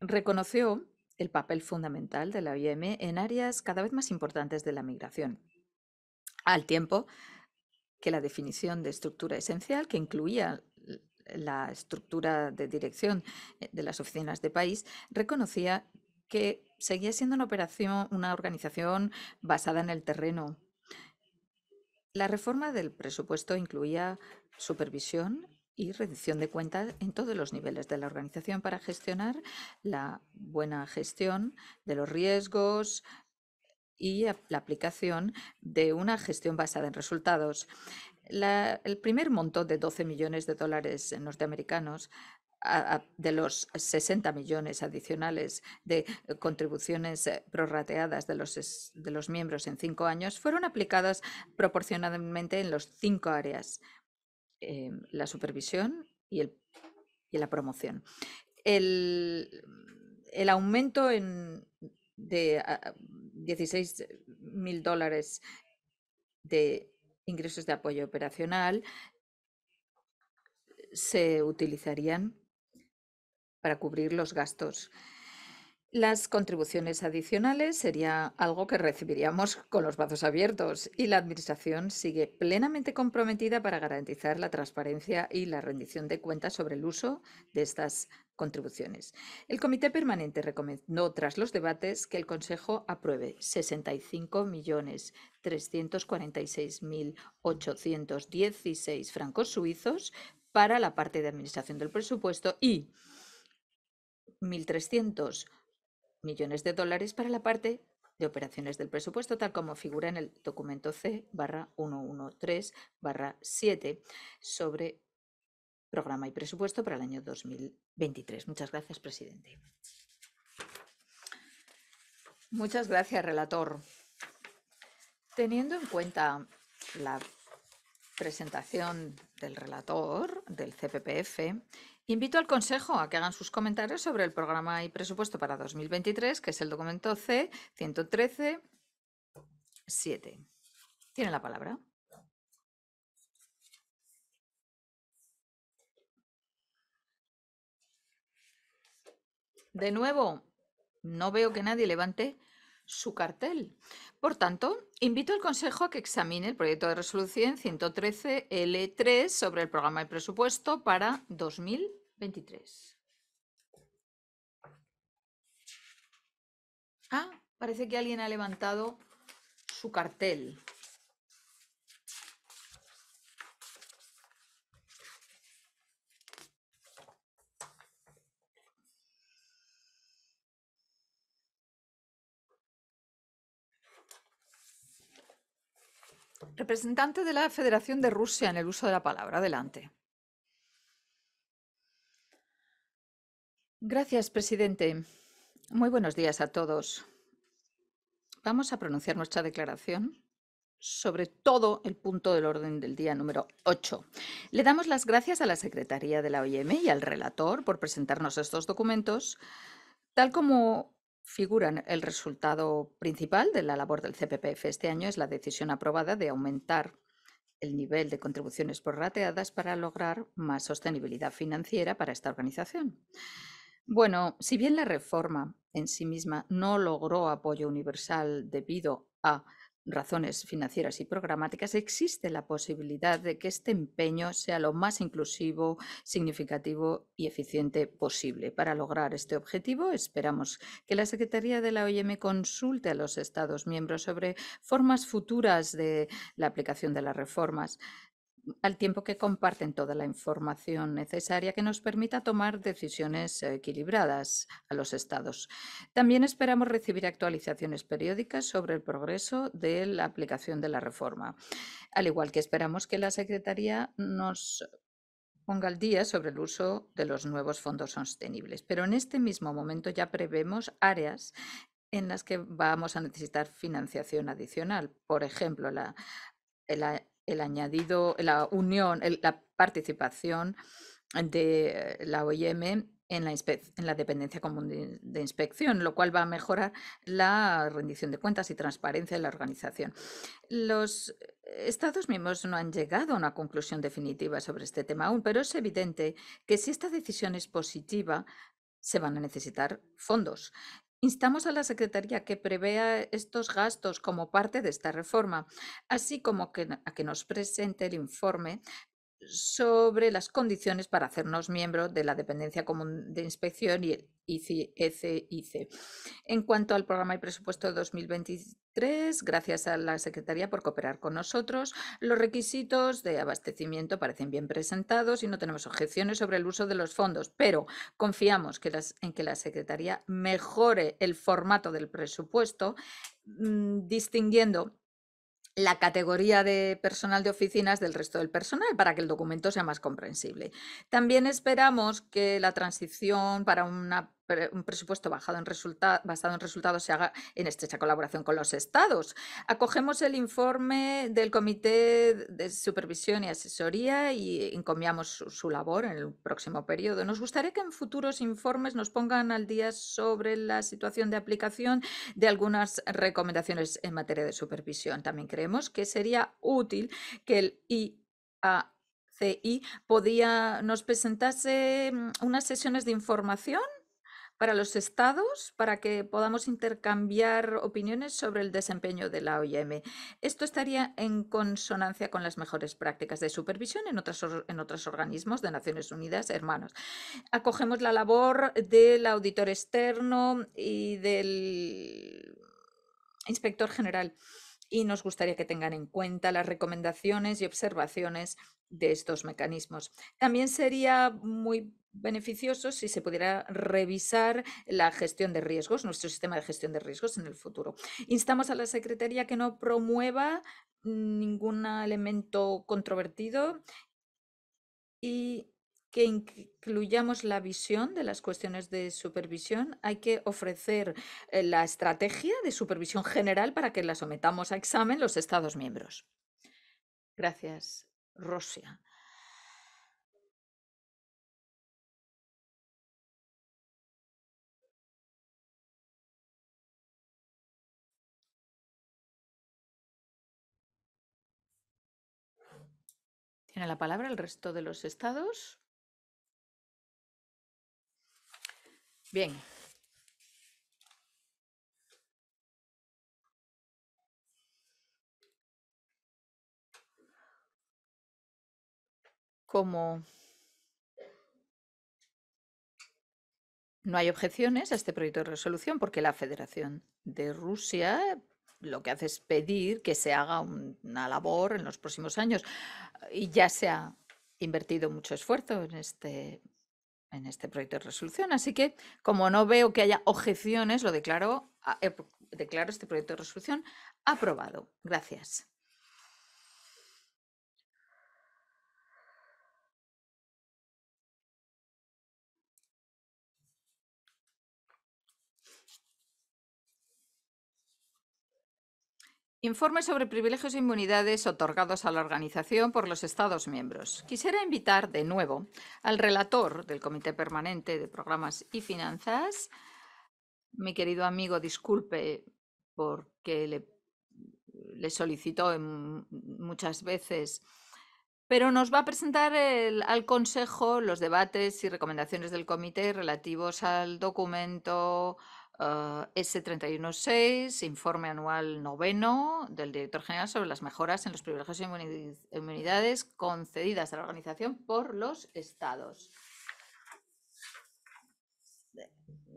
E: reconoció el papel fundamental de la OIM en áreas cada vez más importantes de la migración, al tiempo que la definición de estructura esencial, que incluía la estructura de dirección eh, de las oficinas de país, reconocía que seguía siendo una operación, una organización basada en el terreno. La reforma del presupuesto incluía supervisión y rendición de cuentas en todos los niveles de la organización para gestionar la buena gestión de los riesgos y la aplicación de una gestión basada en resultados. el primer monto de 12 millones de dólares norteamericanos de los 60 millones adicionales de eh, contribuciones eh, prorrateadas de los, de los miembros en cinco años fueron aplicadas proporcionalmente en los cinco áreas, eh, la supervisión y, el, y la promoción. El, aumento en, de 16 mil dólares de ingresos de apoyo operacional se utilizarían para cubrir los gastos. Las contribuciones adicionales sería algo que recibiríamos con los brazos abiertos y la Administración sigue plenamente comprometida para garantizar la transparencia y la rendición de cuentas sobre el uso de estas contribuciones. El Comité Permanente recomendó tras los debates que el Consejo apruebe 65.346.816 francos suizos para la parte de administración del presupuesto y 1.300 millones de dólares para la parte de operaciones del presupuesto, tal como figura en el documento C 113 7 sobre programa y presupuesto para el año 2023. Muchas gracias, presidente. Muchas gracias, relator. Teniendo en cuenta la presentación del relator del CPPF Invito al Consejo a que hagan sus comentarios sobre el programa y presupuesto para 2023, que es el documento C 113 7. Tiene la palabra. De nuevo, no veo que nadie levante su cartel. Por tanto, invito al Consejo a que examine el proyecto de resolución 113L3 sobre el programa y presupuesto para 2023. 23. Ah, parece que alguien ha levantado su cartel. Representante de la Federación de Rusia en el uso de la palabra. Adelante. Gracias, presidente. Muy buenos días a todos. Vamos a pronunciar nuestra declaración sobre todo el punto del orden del día número 8. Le damos las gracias a la Secretaría de la OIM y al relator por presentarnos estos documentos, tal como figuran el resultado principal de la labor del CPPF este año es la decisión aprobada de aumentar el nivel de contribuciones prorrateadas para lograr más sostenibilidad financiera para esta organización. Bueno, si bien la reforma en sí misma no logró apoyo universal debido a razones financieras y programáticas, existe la posibilidad de que este empeño sea lo más inclusivo, significativo y eficiente posible. Para lograr este objetivo, esperamos que la Secretaría de la OIM consulte a los Estados miembros sobre formas futuras de la aplicación de las reformas al tiempo que comparten toda la información necesaria que nos permita tomar decisiones equilibradas a los estados. También esperamos recibir actualizaciones periódicas sobre el progreso de la aplicación de la reforma, al igual que esperamos que la Secretaría nos ponga al día sobre el uso de los nuevos fondos sostenibles. Pero en este mismo momento ya prevemos áreas en las que vamos a necesitar financiación adicional. Por ejemplo, la, la el añadido, la unión, la participación de la OIM en la, dependencia común de, de, inspección, lo cual va a mejorar la rendición de cuentas y transparencia de la organización. Los Estados miembros no han llegado a una conclusión definitiva sobre este tema aún, pero es evidente que si esta decisión es positiva, se van a necesitar fondos Instamos a la Secretaría que prevea estos gastos como parte de esta reforma, así como a que nos presente el informe sobre las condiciones para hacernos miembro de la Dependencia Común de Inspección y el ICIC. E en cuanto al programa y presupuesto 2023, gracias a la Secretaría por cooperar con nosotros, los requisitos de abastecimiento parecen bien presentados y no tenemos objeciones sobre el uso de los fondos, pero confiamos en que la Secretaría mejore el formato del presupuesto, mm, distinguiendo la categoría de personal de oficinas del resto del personal para que el documento sea más comprensible. También esperamos que la transición para una un presupuesto bajado en basado en resultados se haga en estrecha colaboración con los estados. Acogemos el informe del Comité de Supervisión y Asesoría y encomiamos su, labor en el próximo periodo. Nos gustaría que en futuros informes nos pongan al día sobre la situación de aplicación de algunas recomendaciones en materia de supervisión. También creemos que sería útil que el IACI podía, nos presentase mm, unas sesiones de información para los estados para que podamos intercambiar opiniones sobre el desempeño de la OIM. Esto estaría en consonancia con las mejores prácticas de supervisión en, en otros organismos de Naciones Unidas, hermanos. Acogemos la labor del auditor externo y del inspector general y nos gustaría que tengan en cuenta las recomendaciones y observaciones de estos mecanismos. También sería muy beneficioso si se pudiera revisar la gestión de riesgos, nuestro sistema de gestión de riesgos en el futuro. Instamos a la Secretaría que no promueva ningún elemento controvertido y que incluyamos la visión de las cuestiones de supervisión, hay que ofrecer eh, la estrategia de supervisión general para que la sometamos a examen los Estados miembros.
A: Gracias, Rosia. Tiene la palabra el resto de los estados. Bien. Como
E: no hay objeciones a este proyecto de resolución porque la Federación de Rusia lo que hace es pedir que se haga una labor en los próximos años y ya se ha invertido mucho esfuerzo en este en este proyecto de resolución. Así que, como no veo que haya objeciones, lo declaro, ah, eh, declaro este proyecto de resolución aprobado. Gracias. Informe sobre privilegios e inmunidades otorgados a la organización por los Estados miembros. Quisiera invitar de nuevo al relator del Comité Permanente de Programas y Finanzas, mi querido amigo, disculpe porque le, le solicitó muchas veces, pero nos va a presentar al Consejo los debates y recomendaciones del Comité relativos al documento Uh, ah, S316, informe anual noveno del director general sobre las mejoras en los privilegios y inmunidades concedidas a la organización por los estados.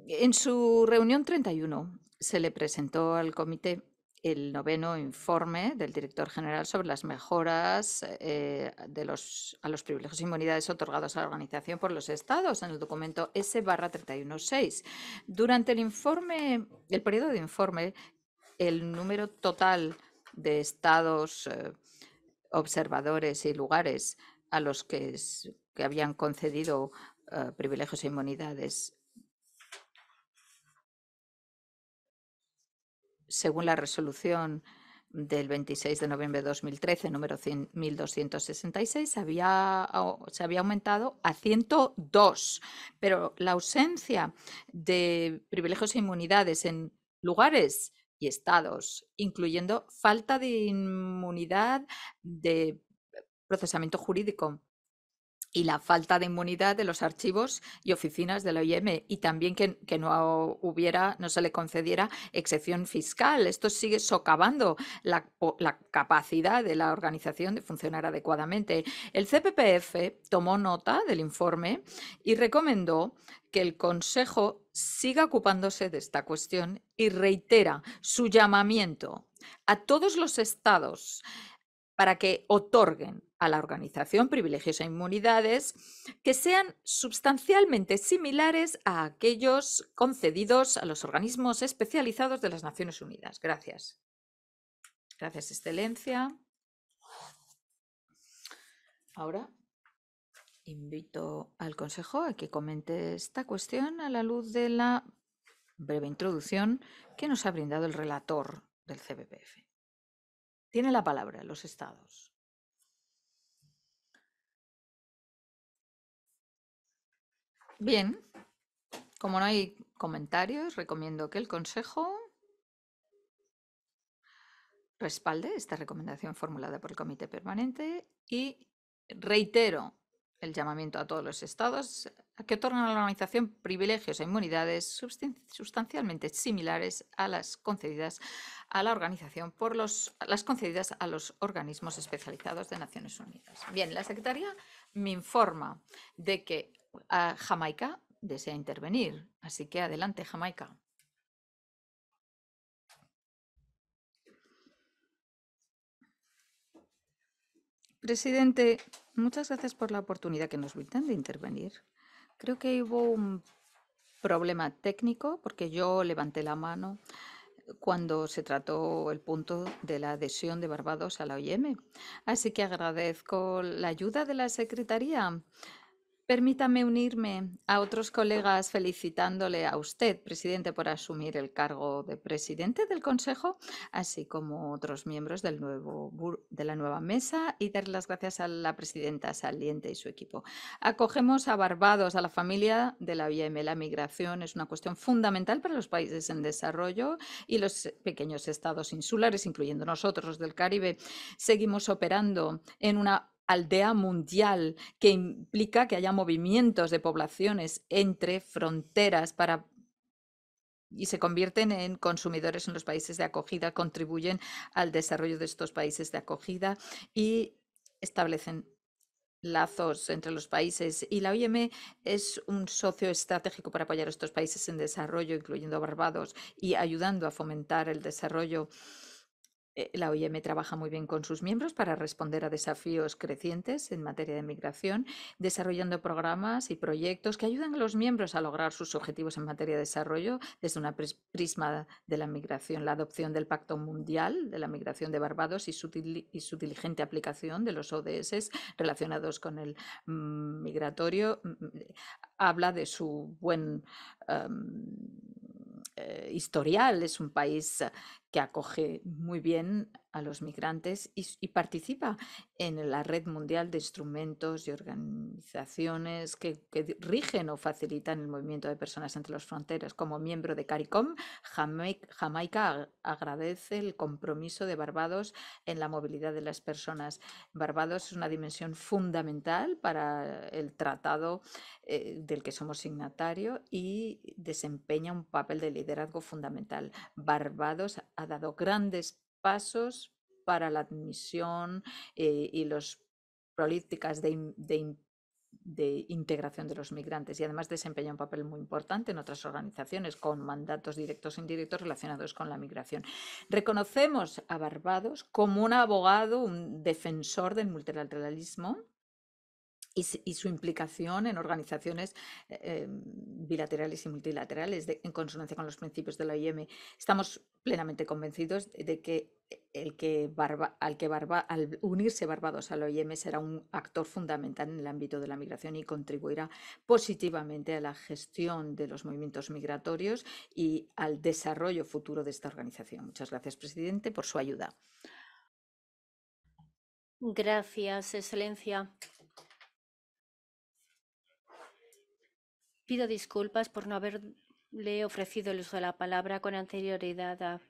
E: En su reunión 31 se le presentó al comité el noveno informe del director general sobre las mejoras eh, de los, a los privilegios e inmunidades otorgados a la organización por los estados en el documento S-316. Durante el informe, el periodo de informe, el número total de estados eh, observadores y lugares a los que, habían concedido eh, privilegios e inmunidades según la resolución del 26 de noviembre de 2013, número 100, 1266, había, se había aumentado a 102. Pero la ausencia de privilegios e inmunidades en lugares y estados, incluyendo falta de inmunidad de procesamiento jurídico, y la falta de inmunidad de los archivos y oficinas de la OIM y también que, no hubiera, no se le concediera excepción fiscal. Esto sigue socavando la capacidad de la organización de funcionar adecuadamente. El CPPF tomó nota del informe y recomendó que el Consejo siga ocupándose de esta cuestión y reitera su llamamiento a todos los estados para que otorguen a la organización privilegios e inmunidades que sean sustancialmente similares a aquellos concedidos a los organismos especializados de las Naciones Unidas. Gracias. Gracias, Excelencia. Ahora invito al Consejo a que comente esta cuestión a la luz de la breve introducción que nos ha brindado el relator del CBPF. Tiene la palabra los estados. Bien, como no hay comentarios, recomiendo que el Consejo respalde esta recomendación formulada por el Comité Permanente y reitero el llamamiento a todos los estados que otorgan a la organización privilegios e inmunidades sustancialmente similares a las concedidas a la organización por los, las concedidas a los organismos especializados de Naciones Unidas. Bien, la Secretaría me informa de que ah, Jamaica desea intervenir, así que adelante Jamaica. Presidente, muchas gracias por la oportunidad que nos brindan de intervenir. Creo que hubo un problema técnico porque yo levanté la mano cuando se trató el punto de la adhesión de Barbados a la OIM. Así que agradezco la ayuda de la Secretaría Permítame unirme a otros colegas felicitándole a usted, presidente, por asumir el cargo de presidente del Consejo, así como otros miembros de la nueva mesa y dar las gracias a la presidenta saliente y su equipo. Acogemos a Barbados, a la familia de la OIM. La migración es una cuestión fundamental para los países en desarrollo y los pequeños estados insulares, incluyendo nosotros del Caribe. Seguimos operando en una aldea mundial, que implica que haya movimientos de poblaciones entre fronteras para y se convierten en consumidores en los países de acogida, contribuyen al desarrollo de estos países de acogida y establecen lazos entre los países y la OIM es un socio estratégico para apoyar a estos países en desarrollo, incluyendo Barbados, y ayudando a fomentar el desarrollo eh, la OIM trabaja muy bien con sus miembros para responder a desafíos crecientes en materia de migración, desarrollando programas y proyectos que ayudan a los miembros a lograr sus objetivos en materia de desarrollo desde una prisma de la migración, la adopción del Pacto Mundial de la Migración de Barbados y su, diligente aplicación de los ODS relacionados con el migratorio eh, habla de su buen eh, historial. Es un país que acoge muy bien a los migrantes y, participa en la red mundial de instrumentos y organizaciones que, rigen o facilitan el movimiento de personas entre las fronteras. Como miembro de CARICOM, Jamaica agradece el compromiso de Barbados en la movilidad de las personas. Barbados es una dimensión fundamental para el tratado eh, del que somos signatario y desempeña un papel de liderazgo fundamental. Barbados ha dado grandes pasos para la admisión eh, y las políticas de, de, integración de los migrantes y además desempeña un papel muy importante en otras organizaciones con mandatos directos e indirectos relacionados con la migración. Reconocemos a Barbados como un abogado, un defensor del multilateralismo y, su implicación en organizaciones eh, em, bilaterales y multilaterales en consonancia con los principios de la OIM. Estamos plenamente convencidos de que el que al que al unirse Barbados a la OIM será un actor fundamental en el ámbito de la migración y contribuirá positivamente a la gestión de los movimientos migratorios y al desarrollo futuro de esta organización. Muchas gracias, presidente, por su ayuda.
B: Gracias, excelencia. Pido disculpas por no haberle ofrecido el uso de la palabra con anterioridad.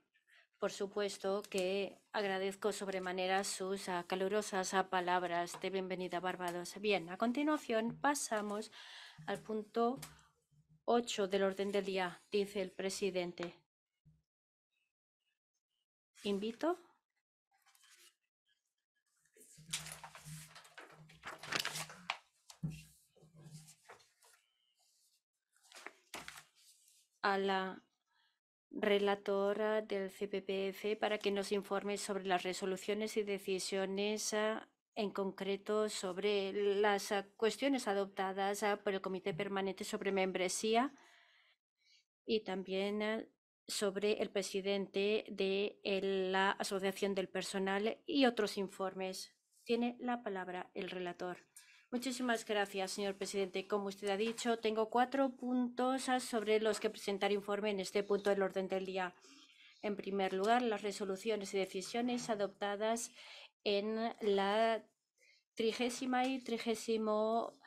B: por supuesto que agradezco sobremanera sus calurosas palabras de bienvenida Barbados. Bien, a continuación pasamos al punto 8 del orden del día, dice el presidente. Invito a la relatora del CPPF para que nos informe sobre las resoluciones y decisiones, ah, en concreto sobre las ah, cuestiones adoptadas ah, por el Comité Permanente sobre Membresía y también sobre el presidente de la Asociación del Personal y otros informes. Tiene la palabra el relator. Muchísimas gracias, señor presidente. Como usted ha dicho, tengo cuatro puntos sobre los que presentar informe en este punto del orden del día. En primer lugar, las resoluciones y decisiones adoptadas en la trigésima y trigésimo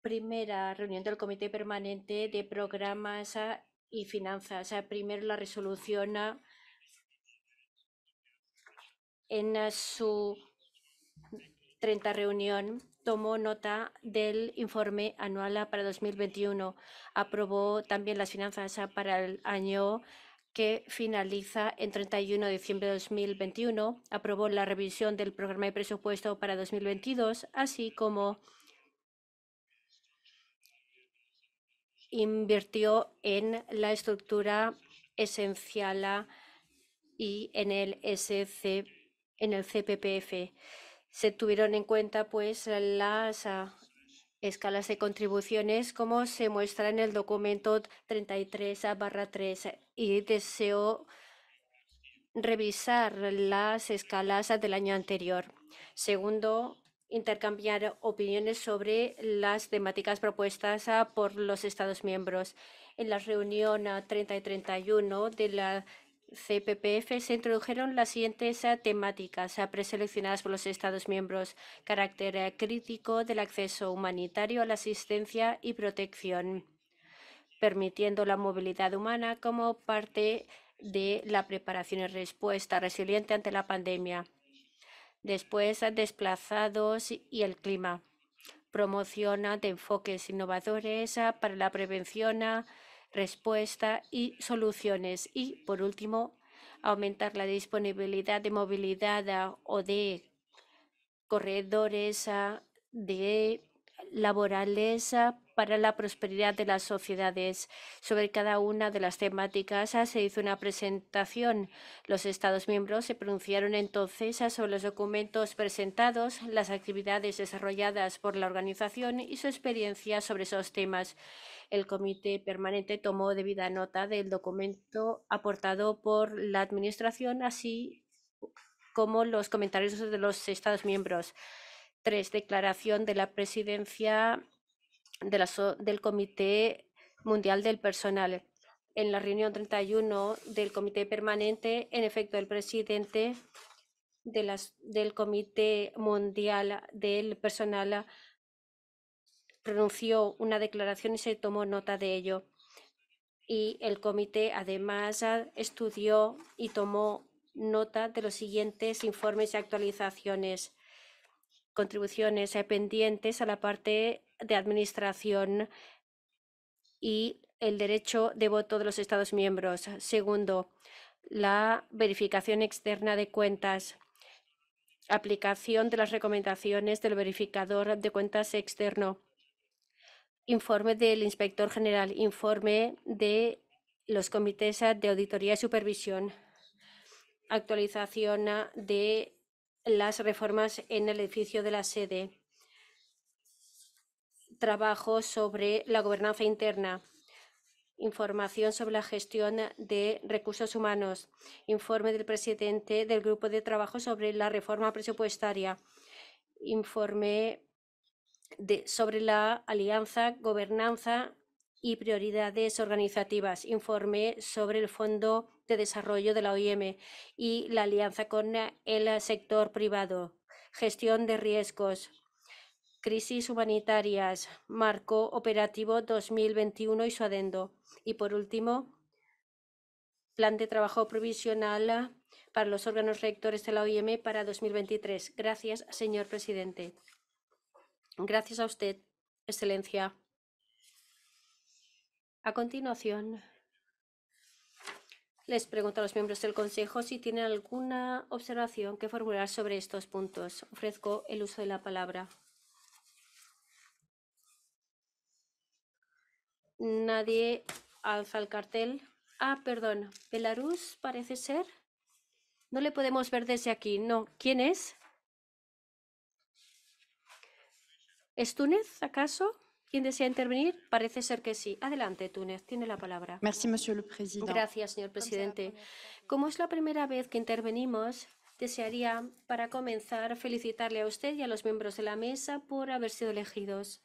B: primera reunión del Comité Permanente de Programas y Finanzas. Primero, la resolución en su 30 reunión tomó nota del informe anual para 2021. Aprobó también las finanzas para el año que finaliza en 31 de diciembre de 2021. Aprobó la revisión del programa de presupuesto para 2022, así como invirtió en la estructura esencial y en el SC, en el CPPF se tuvieron en cuenta pues las ah, escalas de contribuciones como se muestra en el documento 33 barra 3 eh, y deseo revisar las escalas del año anterior. Segundo, intercambiar opiniones sobre las temáticas propuestas ah, por los Estados miembros. En la reunión 30 ah, y 31 de la CPPF se introdujeron las siguientes eh, temáticas eh, preseleccionadas por los Estados miembros. Carácter eh, crítico del acceso humanitario a la asistencia y protección, permitiendo la movilidad humana como parte de la preparación y respuesta resiliente ante la pandemia. Después, desplazados y el clima. Promoción de enfoques innovadores para la prevención respuesta y soluciones. Y, por último, aumentar la disponibilidad de movilidad o de corredores de laborales para la prosperidad de las sociedades. Sobre cada una de las temáticas ah, se hizo una presentación. Los Estados miembros se pronunciaron entonces ah, sobre los documentos presentados, las actividades desarrolladas por la organización y su experiencia sobre esos temas. El comité permanente tomó debida nota del documento aportado por la Administración, así como los comentarios de los Estados miembros. Tres, Declaración de la Presidencia del Comité Mundial del Personal. En la reunión 31 del Comité Permanente, en efecto, el presidente de las, del Comité Mundial del Personal pronunció una declaración y se tomó nota de ello. Y el comité además estudió y tomó nota de los siguientes informes y actualizaciones, contribuciones pendientes a la parte de administración y el derecho de voto de los Estados miembros. Segundo, la verificación externa de cuentas. Aplicación de las recomendaciones del verificador de cuentas externo. Informe del inspector general. Informe de los comités de auditoría y supervisión. Actualización ah, de las reformas en el edificio de la sede trabajo sobre la gobernanza interna, información sobre la gestión de recursos humanos, informe del presidente del grupo de trabajo sobre la reforma presupuestaria, informe sobre la alianza, gobernanza y prioridades organizativas, informe sobre el Fondo de Desarrollo de la OIM y la alianza con el sector privado, gestión de riesgos, crisis humanitarias, marco operativo 2021 y su adendo. Y por último, plan de trabajo provisional para los órganos rectores de la OIM para 2023. Gracias, señor presidente. Gracias a usted, excelencia. A continuación, les pregunto a los miembros del Consejo si tienen alguna observación que formular sobre estos puntos. Ofrezco el uso de la palabra. Nadie alza el cartel. Ah, perdón. Belarus parece ser. No le podemos ver desde aquí. No. ¿Quién es? ¿Es Túnez, acaso? ¿Quién desea intervenir? Parece ser que sí. Adelante, Túnez, tiene la palabra. Gracias, señor presidente. Como es la primera vez que intervenimos, desearía, para comenzar, felicitarle a usted y a los miembros de la mesa por haber sido elegidos.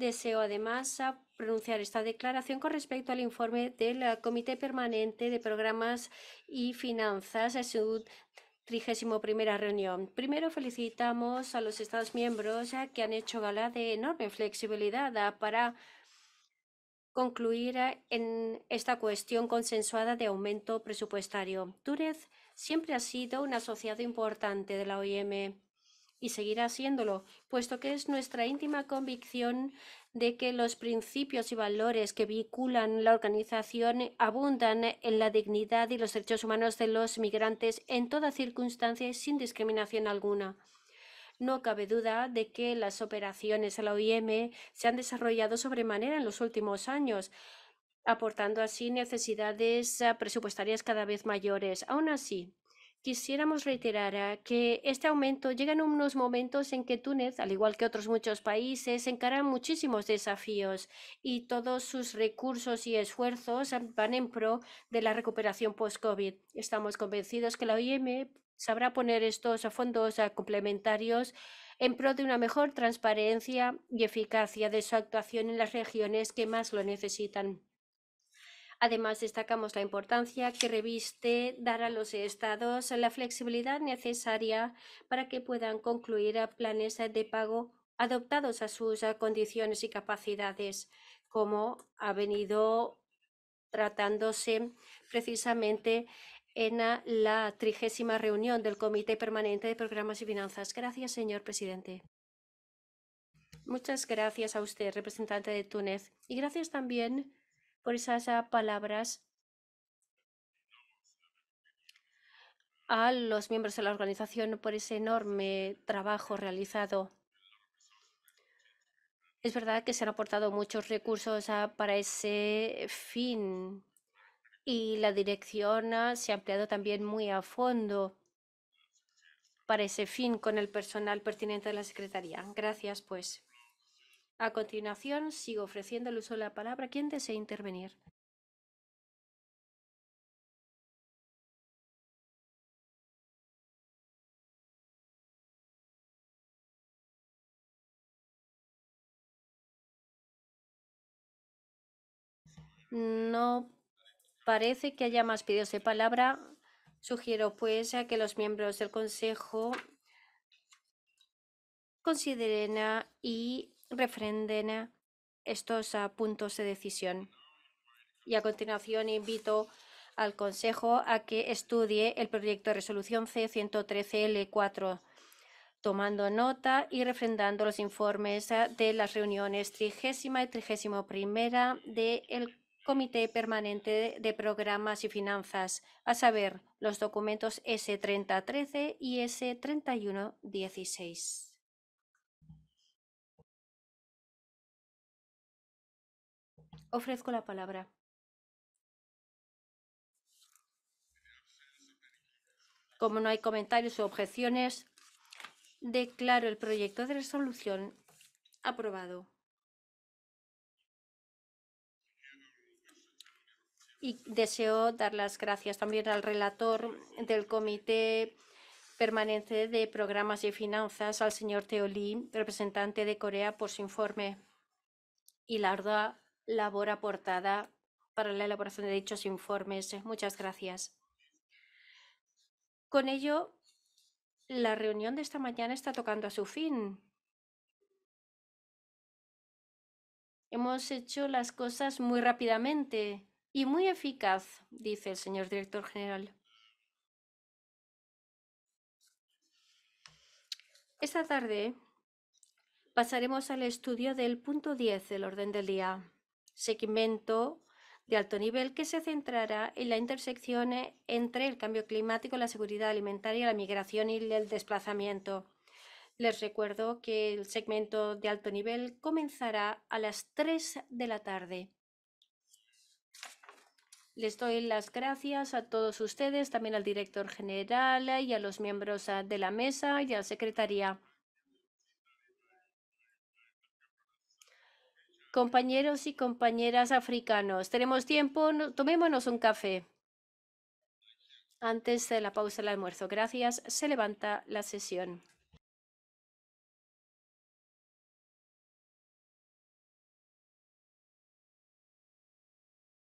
B: Deseo además pronunciar esta declaración con respecto al informe del eh, Comité Permanente de Programas y Finanzas, de su 31 reunión. Primero felicitamos a los Estados miembros que han hecho gala de enorme flexibilidad ah, para concluir eh, en esta cuestión consensuada de aumento presupuestario. Túnez siempre ha sido un asociado importante de la OIM y seguirá haciéndolo, puesto que es nuestra íntima convicción de que los principios y valores que vinculan la organización abundan en la dignidad y los derechos humanos de los migrantes en toda circunstancia y sin discriminación alguna. No cabe duda de que las operaciones a la OIM se han desarrollado sobremanera en los últimos años, aportando así necesidades eh, presupuestarias cada vez mayores. Aún así, Quisiéramos reiterar que este aumento llega en unos momentos en que Túnez, al igual que otros muchos países, encara muchísimos desafíos y todos sus recursos y esfuerzos van en pro de la recuperación post-COVID. Estamos convencidos que la OIM sabrá poner estos fondos complementarios en pro de una mejor transparencia y eficacia de su actuación en las regiones que más lo necesitan. Además, destacamos la importancia que reviste dar a los estados la flexibilidad necesaria para que puedan concluir planes de pago adoptados a sus condiciones y capacidades, como ha venido tratándose precisamente en la trigésima reunión del Comité Permanente de Programas y Finanzas. Gracias, señor presidente. Muchas gracias a usted, representante de Túnez, y gracias también por esas palabras a los miembros de la organización por ese enorme trabajo realizado. Es verdad que se han aportado muchos recursos para ese fin y la dirección se ha ampliado también muy a fondo para ese fin con el personal pertinente de la Secretaría. Gracias, pues. A continuación, sigo
A: ofreciendo el uso de la palabra ¿Quién desea intervenir. No parece que haya más
B: pedidos de palabra. Sugiero pues a que los miembros del Consejo consideren y refrenden eh, estos ah, puntos de decisión. Y a continuación invito al Consejo a que estudie el proyecto de resolución C113L4, tomando nota y refrendando los informes ah, de las reuniones trigésima y trigésimo primera del Comité Permanente de Programas y Finanzas, a saber, los documentos S3013 y S3116.
A: Ofrezco la palabra.
B: Como no hay comentarios o objeciones, declaro el proyecto de resolución aprobado. Y deseo dar las gracias también al relator del Comité Permanente de Programas y Finanzas, al señor Teolí, representante de Corea, por su informe. Y la labor aportada para la elaboración de dichos informes. Eh, muchas gracias. Con ello, la reunión de esta mañana está tocando a su fin. Hemos hecho las cosas muy rápidamente y muy eficaz, dice el señor director general. Esta tarde pasaremos al estudio del punto 10 del orden del día segmento de alto nivel que se centrará en la intersección eh, entre el cambio climático, la seguridad alimentaria, la migración y el desplazamiento. Les recuerdo que el segmento de alto nivel comenzará a las 3 de la tarde. Les doy las gracias a todos ustedes, también al director general eh, y a los miembros eh, de la mesa y a la secretaría. compañeros y compañeras africanos. Tenemos tiempo, tomémonos un café.
A: Antes de la pausa del almuerzo, gracias, se levanta la sesión.